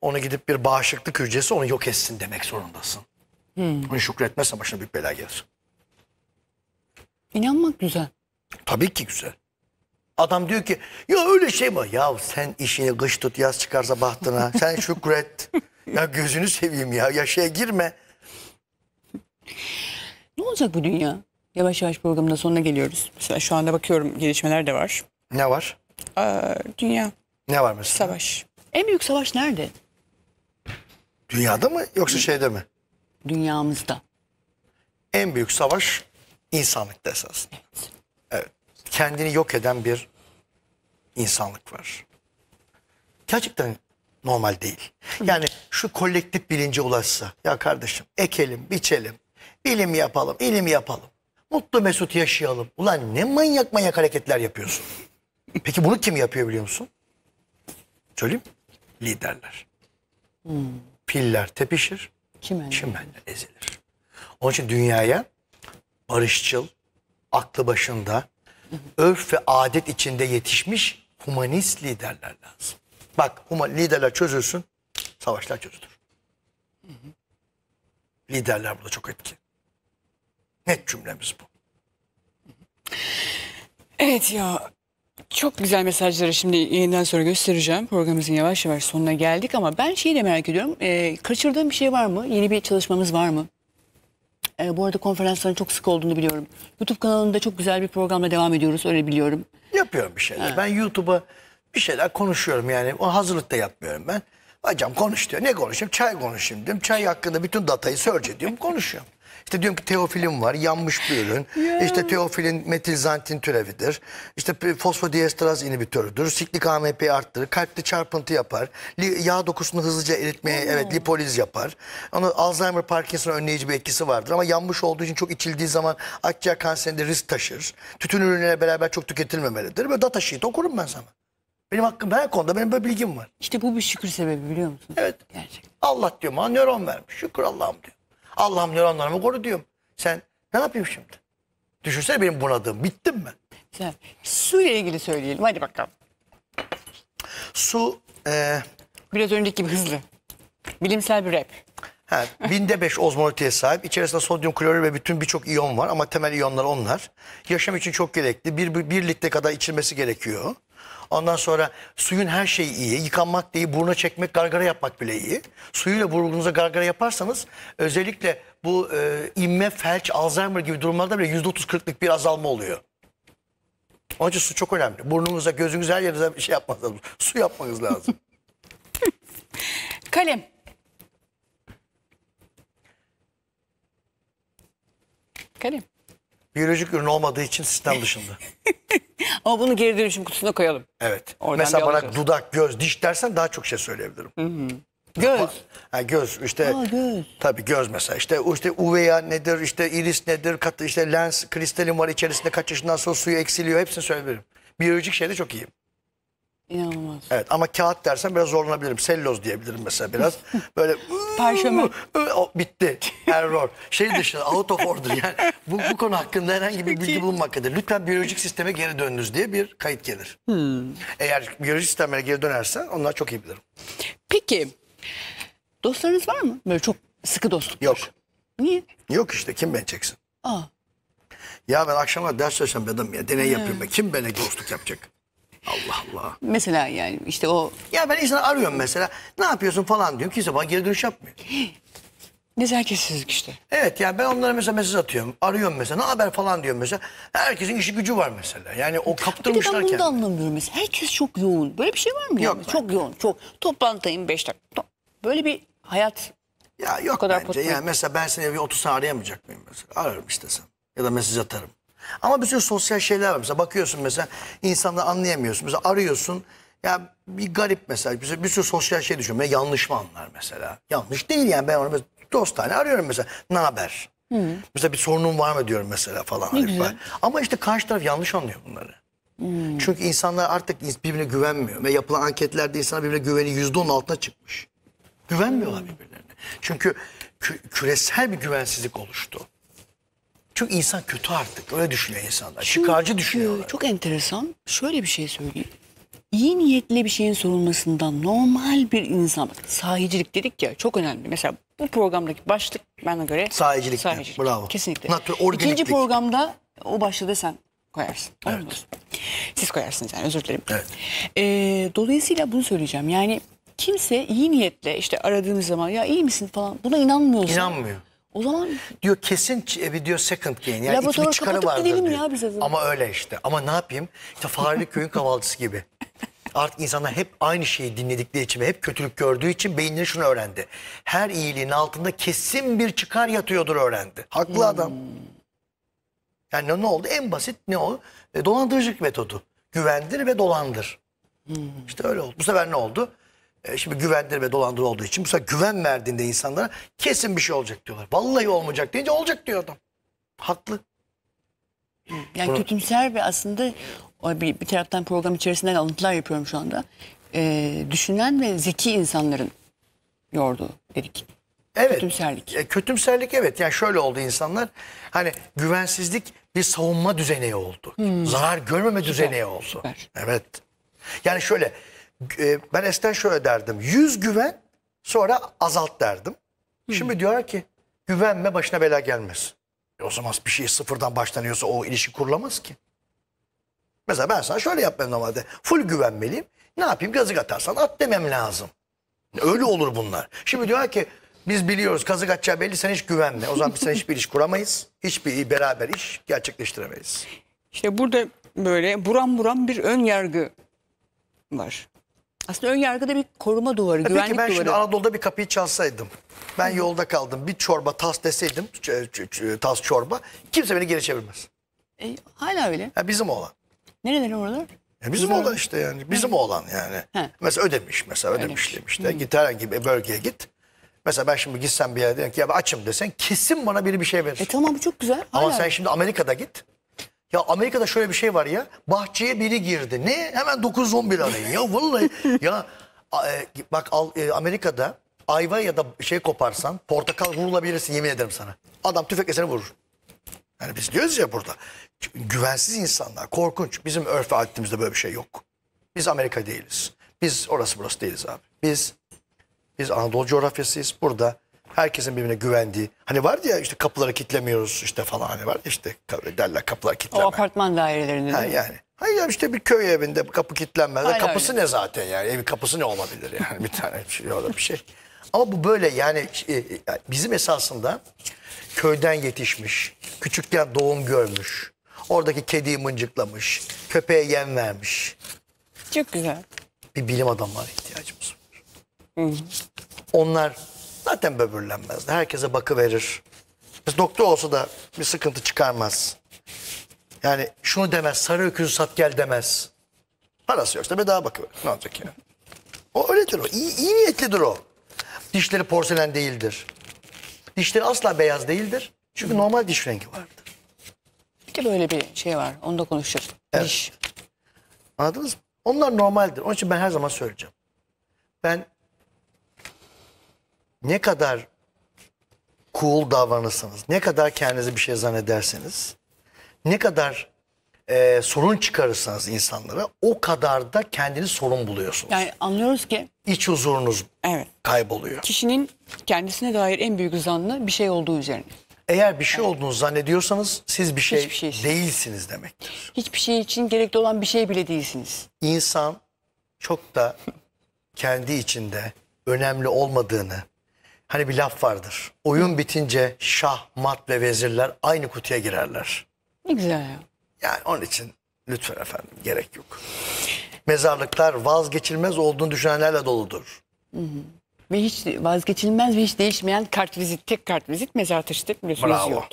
onu gidip bir bağışıklık hücresi onu yok etsin demek zorundasın. Hmm. Onu şükretmezsen başına bir bela gelir. İnanmak güzel. Tabii ki güzel. Adam diyor ki ya öyle şey mi? Ya sen işini kış tut yaz çıkarsa bahtına. sen şükret. ya gözünü seveyim ya yaşaya girme olacak bu dünya? Yavaş yavaş programın da sonuna geliyoruz. Mesela şu anda bakıyorum gelişmeler de var. Ne var? Aa, dünya. Ne var mesela? Savaş. En büyük savaş nerede? Dünyada mı yoksa şeyde mi? Dünyamızda. En büyük savaş insanlıkta esas. Evet. evet. Kendini yok eden bir insanlık var. Gerçekten normal değil. Yani şu kolektif bilince ulaşsa ya kardeşim ekelim, biçelim, Bilim yapalım, ilim yapalım. Mutlu mesut yaşayalım. Ulan ne manyak manyak hareketler yapıyorsun. Peki bunu kim yapıyor biliyor musun? Söyleyeyim Liderler. Hmm. Piller tepişir. kim Çimenler ezilir. Onun için dünyaya barışçıl, aklı başında, örf ve adet içinde yetişmiş humanist liderler lazım. Bak human, liderler çözülsün, savaşlar çözülür. Liderler burada çok etki. Net cümlemiz bu. Evet ya çok güzel mesajları şimdi yeniden sonra göstereceğim. Programımızın yavaş yavaş sonuna geldik ama ben şeyi de merak ediyorum. E, ee, kaçırdığım bir şey var mı? Yeni bir çalışmamız var mı? E, bu arada konferansların çok sık olduğunu biliyorum. YouTube kanalında çok güzel bir programla devam ediyoruz öyle biliyorum. Yapıyorum bir şeyler. Ha. Ben YouTube'a bir şeyler konuşuyorum yani. O hazırlıkta yapmıyorum ben. Hocam konuş diyor. Ne konuşayım? Çay konuşayım diyorum. Çay hakkında bütün datayı search ediyorum konuşuyorum. İşte diyorum ki teofilin var yanmış bir ürün. Yeah. İşte teofilin metilzantin türevidir. İşte fosfodiesteraz inhibitörüdür. Siklik AMP arttırır. Kalpte çarpıntı yapar. Yağ dokusunu hızlıca eritmeye hmm. evet lipoliz yapar. Ama Alzheimer Parkinson önleyici bir etkisi vardır. Ama yanmış olduğu için çok içildiği zaman akciğer kanserinde risk taşır. Tütün ürünlerine beraber çok tüketilmemelidir. Böyle data sheet okurum ben sana. Benim hakkım her konuda benim böyle bilgim var. İşte bu bir şükür sebebi biliyor musun? Evet. Gerçekten. Allah diyor bana nöron vermiş. Şükür Allah'ım diyor. Allah'ım nöronlarımı koru diyorum. Sen ne yapayım şimdi? Düşünsene benim bunadığım. Bittim mi? Güzel. Su ile ilgili söyleyelim. Hadi bakalım. Su... E... Biraz önceki gibi hızlı. Bilimsel bir rap. Ha, binde 5 ozmoliteye sahip. İçerisinde sodyum klorür ve bütün birçok iyon var ama temel iyonlar onlar. Yaşam için çok gerekli. 1 bir, bir litre kadar içilmesi gerekiyor. Ondan sonra suyun her şeyi iyi. Yıkanmak değil, buruna çekmek, gargara yapmak bile iyi. Suyuyla burnunuza gargara yaparsanız özellikle bu e, inme, felç, Alzheimer gibi durumlarda bile %30-40'lık bir azalma oluyor. Onun için su çok önemli. Burnunuza, gözünüze, her yerinize bir şey yapmanız lazım. Su yapmanız lazım. Kalem. Kalem. Biyolojik ürün olmadığı için sistem dışında. Ama bunu geri dönüşüm kutusuna koyalım. Evet. Oradan Mesela bana alacağız. dudak, göz, diş dersen daha çok şey söyleyebilirim. Göz. Ama- Ha, göz işte Aa, göz. tabii göz mesela işte işte uveya nedir işte iris nedir katı işte lens kristalin var içerisinde kaç yaşından sonra suyu eksiliyor hepsini söyleyebilirim. Biyolojik şeyde çok iyiyim. İnanılmaz. Evet ama kağıt dersen biraz zorlanabilirim. Selloz diyebilirim mesela biraz. Böyle parşömen. bitti. Error. Şey dışında out of order yani. Bu, bu konu hakkında herhangi bir bilgi bulunmaktadır. Lütfen biyolojik sisteme geri dönünüz diye bir kayıt gelir. Hmm. Eğer biyolojik sistemlere geri dönersen onlar çok iyi bilirim. Peki dostlarınız var mı? Böyle çok sıkı dostluk. Yok. Niye? Yok işte kim beneceksin? Aa. Ya ben akşama ders çalışan bir adamım ya. Deney yapıyorum ben. Kim bana dostluk yapacak? Allah Allah. Mesela yani işte o... Ya ben insanı arıyorum mesela. Ne yapıyorsun falan diyorum. Kimse bana geri dönüş yapmıyor. Nezaketsizlik işte. Evet yani ben onlara mesela mesaj atıyorum. Arıyorum mesela. Ne haber falan diyorum mesela. Herkesin işi gücü var mesela. Yani o kaptırmışlar kendini. Bir de ben bunu da anlamıyorum mesela. Herkes çok yoğun. Böyle bir şey var mı? Yok. Yani? Çok yoğun. Çok. Toplantıdayım 5 dakika. Böyle bir hayat. Ya yok kadar bence. Potmayı... Yani mesela ben seni bir 30 arayamayacak mıyım mesela? Ararım istesem. Ya da mesaj atarım. Ama bir sürü sosyal şeyler var. Mesela bakıyorsun mesela insanları anlayamıyorsun. Mesela arıyorsun. Ya bir garip mesela bir, bir sürü sosyal şey düşünme yanlış mı anlar mesela? Yanlış değil yani ben onu mesela dostane arıyorum mesela. Ne haber? Hı. Mesela bir sorunun var mı diyorum mesela falan. Ne hani güzel. Ama işte karşı taraf yanlış anlıyor bunları. Hmm. Çünkü insanlar artık birbirine güvenmiyor. Ve yapılan anketlerde insana birbirine güveni yüzde on altına çıkmış. Güvenmiyorlar hmm. birbirlerine. Çünkü kü küresel bir güvensizlik oluştu. Çünkü insan kötü artık. Öyle düşünüyor insanlar. Şimdi, Çıkarcı düşünüyorlar. E, çok enteresan. Şöyle bir şey söyleyeyim. İyi niyetli bir şeyin sorulmasından normal bir insan. Sahicilik dedik ya çok önemli. Mesela bu programdaki başlık bana göre sahicilik. sahicilik. Bravo. Kesinlikle. Natür, İkinci programda o başlığı da sen koyarsın. Evet. Siz koyarsınız yani özür dilerim. Evet. Ee, dolayısıyla bunu söyleyeceğim. Yani kimse iyi niyetle işte aradığınız zaman ya iyi misin falan buna inanmıyorsun. İnanmıyor. O zaman diyor kesin e, bir diyor second gain yani ikili çıkarı vardır diyor. Ya biz Ama öyle işte. Ama ne yapayım? İşte Fahri Köy'ün kavalcısı gibi. Artık insanlar hep aynı şeyi dinledikleri için ve hep kötülük gördüğü için beyinleri şunu öğrendi. Her iyiliğin altında kesin bir çıkar yatıyordur öğrendi. Haklı hmm. adam. Yani ne, ne oldu? En basit ne oldu? E, dolandırıcılık metodu. Güvendir ve dolandır. Hmm. İşte öyle oldu. Bu sefer ne oldu? E, şimdi güvendir ve dolandır olduğu için. Mesela güven verdiğinde insanlara kesin bir şey olacak diyorlar. Vallahi olmayacak deyince olacak diyor adam. Haklı. Yani Bunu... kötümser ve aslında bir, bir taraftan program içerisinden alıntılar yapıyorum şu anda. E, düşünen ve zeki insanların yorduğu dedik. Evet. Kötümserlik. E, kötümserlik evet. Yani şöyle oldu insanlar. Hani güvensizlik bir savunma düzeneği oldu. Hmm. Zarar görmeme Süper. düzeneği oldu. Süper. Evet. Yani şöyle ee, ben eskiden şöyle derdim. Yüz güven sonra azalt derdim. Hı. Şimdi hmm. diyorlar ki güvenme başına bela gelmez. E o zaman bir şey sıfırdan başlanıyorsa o ilişki kurulamaz ki. Mesela ben sana şöyle yapmam normalde. Full güvenmeliyim. Ne yapayım kazık atarsan at demem lazım. Öyle olur bunlar. Şimdi diyorlar ki biz biliyoruz kazık atacağı belli sen hiç güvenme. O zaman biz sen hiçbir iş kuramayız. Hiçbir beraber iş gerçekleştiremeyiz. İşte burada böyle buram buram bir ön yargı var. Aslında ön yargıda bir koruma duvarı, e güvenlik duvarı. Peki ben duvarı. şimdi Anadolu'da bir kapıyı çalsaydım. Ben Hı. yolda kaldım. Bir çorba tas deseydim. Tas çorba. Kimse beni geri çevirmez. E, hala öyle. Ya bizim oğlan. Nereleri oralar? Ya bizim Güzel. oğlan işte yani. Bizim He. oğlan yani. He. Mesela ödemiş mesela ödemiş, ödemiş demiş de. Git herhangi bir bölgeye git. Mesela ben şimdi gitsem bir yere diyorum ki ya açım desen kesin bana biri bir şey verir. E tamam bu çok güzel. Hala Ama sen şimdi Amerika'da git. Ya Amerika'da şöyle bir şey var ya. Bahçeye biri girdi. Ne? Hemen 911 arayın. Ya vallahi ya e, bak al, e, Amerika'da ayva ya da şey koparsan portakal vurulabilirsin yemin ederim sana. Adam tüfekle seni vurur. Yani biz diyoruz ya burada güvensiz insanlar korkunç. Bizim örf ve adetimizde böyle bir şey yok. Biz Amerika değiliz. Biz orası burası değiliz abi. Biz biz Anadolu coğrafyasıyız. Burada herkesin birbirine güvendiği. Hani vardı ya işte kapıları kitlemiyoruz işte falan hani var işte derler kapılar kitlemiyor. O apartman dairelerinde. Ha, yani. Hayır ya işte bir köy evinde kapı kilitlenmez. Aynen kapısı öyle. ne zaten yani? Evin kapısı ne olabilir yani? bir tane bir şey orada bir şey. Ama bu böyle yani e, e, bizim esasında köyden yetişmiş, küçükken doğum görmüş, oradaki kediyi mıncıklamış, köpeğe yem vermiş. Çok güzel. Bir bilim adamlara ihtiyacımız var. Hı -hı. Onlar zaten böbürlenmezdi. Herkese bakı verir. Biz doktor olsa da bir sıkıntı çıkarmaz. Yani şunu demez, sarı öküzü sat gel demez. Parası yoksa bedava bakıver. Ne olacak yani? O öyledir o. İyi, iyi niyetlidir o. Dişleri porselen değildir. Dişleri asla beyaz değildir. Çünkü Hı. normal diş rengi vardır. Bir de böyle bir şey var. Onu da konuşuruz. Evet. Diş. Anladınız mı? Onlar normaldir. Onun için ben her zaman söyleyeceğim. Ben ne kadar cool davranırsanız, ne kadar kendinizi bir şey zannederseniz, ne kadar e, sorun çıkarırsanız insanlara o kadar da kendini sorun buluyorsunuz. Yani anlıyoruz ki iç huzurunuz evet. kayboluyor. kişinin kendisine dair en büyük zannı bir şey olduğu üzerine. Eğer bir şey olduğunu zannediyorsanız siz bir şey, şey değilsiniz demektir. Hiçbir şey için gerekli olan bir şey bile değilsiniz. İnsan çok da kendi içinde önemli olmadığını Hani bir laf vardır. Oyun bitince şah, mat ve vezirler aynı kutuya girerler. Ne güzel ya. Yani onun için lütfen efendim gerek yok. Mezarlıklar vazgeçilmez olduğunu düşünenlerle doludur. Hı hı. Ve hiç vazgeçilmez ve hiç değişmeyen kart vizit, tek kart vizit mezar taşı tek biliyorsunuz Bravo.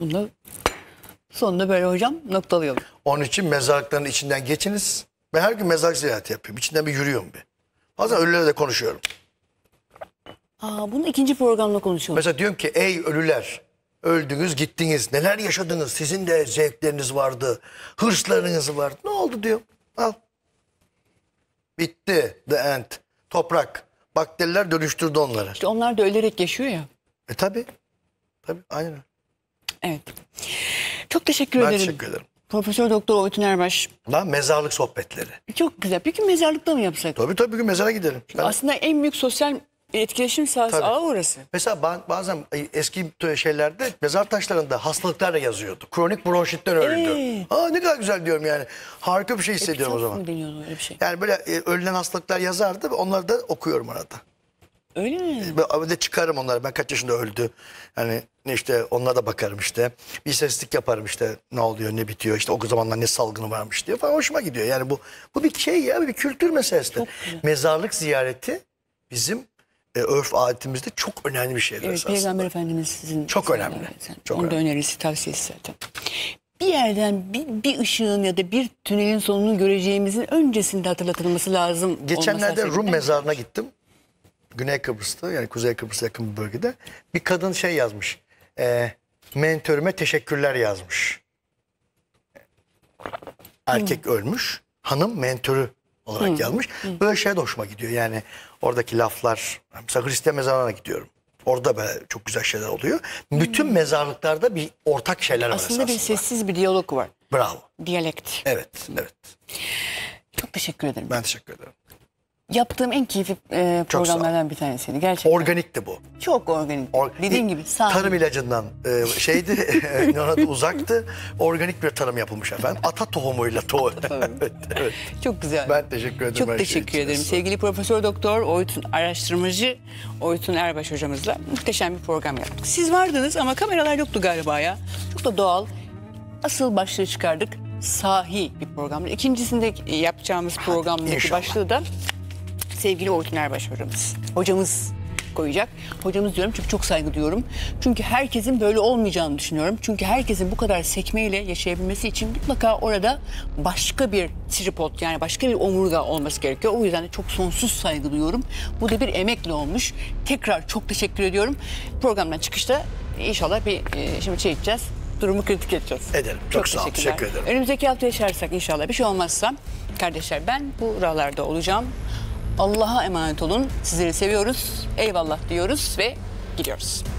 Bunu sonunda böyle hocam noktalayalım. Onun için mezarlıkların içinden geçiniz. Ben her gün mezarlık ziyareti yapıyorum. İçinden bir yürüyorum bir. Bazen ölülerle de konuşuyorum. Aa, bunu ikinci programla konuşuyoruz. Mesela diyorum ki ey ölüler öldünüz gittiniz neler yaşadınız sizin de zevkleriniz vardı hırslarınız vardı ne oldu diyor al bitti the end toprak bakteriler dönüştürdü onları. İşte onlar da ölerek yaşıyor ya. E tabi tabi aynen Evet çok teşekkür ben ederim. Ben teşekkür ederim. Profesör Doktor Oytun Erbaş. Lan mezarlık sohbetleri. Çok güzel. Bir gün mezarlıkta mı yapsak? Tabii tabii bir gün mezara gidelim. Ben... Aslında en büyük sosyal Etkileşim sahası Tabii. ağ orası. Mesela bazen eski şeylerde mezar taşlarında hastalıklarla yazıyordu. Kronik bronşitten öldü. Ee? ne kadar güzel diyorum yani. Harika bir şey hissediyorum Epitaf o zaman. deniyordu öyle bir şey? Yani böyle e, ölen hastalıklar yazardı. Onları da okuyorum arada. Öyle mi? E, ben de çıkarım onları. Ben kaç yaşında öldü. Hani işte onlara da bakarım işte. Bir seslik yaparım işte ne oluyor ne bitiyor işte o zamanlar ne salgını varmış diye falan hoşuma gidiyor. Yani bu bu bir şey ya bir kültür meselesi. Mezarlık ziyareti bizim e, örf adetimizde çok önemli bir şeydir evet, Peygamber Efendimiz sizin çok önemli. Zaten. Çok Onun önemli. da önerisi tavsiyesi zaten. Bir yerden bir, bir ışığın ya da bir tünelin sonunu göreceğimizin öncesinde hatırlatılması lazım. Geçenlerde Rum mezarına gittim. Güney Kıbrıs'ta yani Kuzey Kıbrıs'a yakın bir bölgede bir kadın şey yazmış. E, mentörüme teşekkürler yazmış. Erkek hmm. ölmüş, hanım mentörü olarak Hı. yazmış. Hı. Böyle şey de hoşuma gidiyor yani oradaki laflar. Mesela Hristiyan mezarlarına gidiyorum. Orada böyle çok güzel şeyler oluyor. Hmm. Bütün mezarlıklarda bir ortak şeyler aslında var Aslında bir sessiz bir diyalog var. Bravo. Diyalekt. Evet, evet. Çok teşekkür ederim. Ben teşekkür ederim yaptığım en keyifli e, programlardan bir tanesiydi gerçekten. Organik de bu. Çok organik. Or Dediğin gibi sağ Tarım ilacından e, şeydi, e, uzaktı. Organik bir tarım yapılmış efendim. Ata tohumuyla tohum. evet, evet. Çok güzel. Ben teşekkür ederim. Çok şey teşekkür şey ederim. Sevgili Profesör Doktor Oytun araştırmacı Oytun Erbaş hocamızla muhteşem bir program yaptık. Siz vardınız ama kameralar yoktu galiba ya. Çok da doğal. Asıl başlığı çıkardık. Sahi bir program. İkincisinde yapacağımız programın başlığı da sevgili Orkiner Başarımız. Hocamız koyacak. Hocamız diyorum çünkü çok saygı duyuyorum. Çünkü herkesin böyle olmayacağını düşünüyorum. Çünkü herkesin bu kadar sekmeyle yaşayabilmesi için mutlaka orada başka bir tripod yani başka bir omurga olması gerekiyor. O yüzden de çok sonsuz saygı duyuyorum. Bu da bir emekli olmuş. Tekrar çok teşekkür ediyorum. Programdan çıkışta inşallah bir e, şimdi şey edeceğiz. Durumu kritik edeceğiz. Ederim. Çok, çok sağ olun. Teşekkür ederim. Önümüzdeki hafta yaşarsak inşallah bir şey olmazsa kardeşler ben bu buralarda olacağım. Allah'a emanet olun. Sizleri seviyoruz. Eyvallah diyoruz ve gidiyoruz.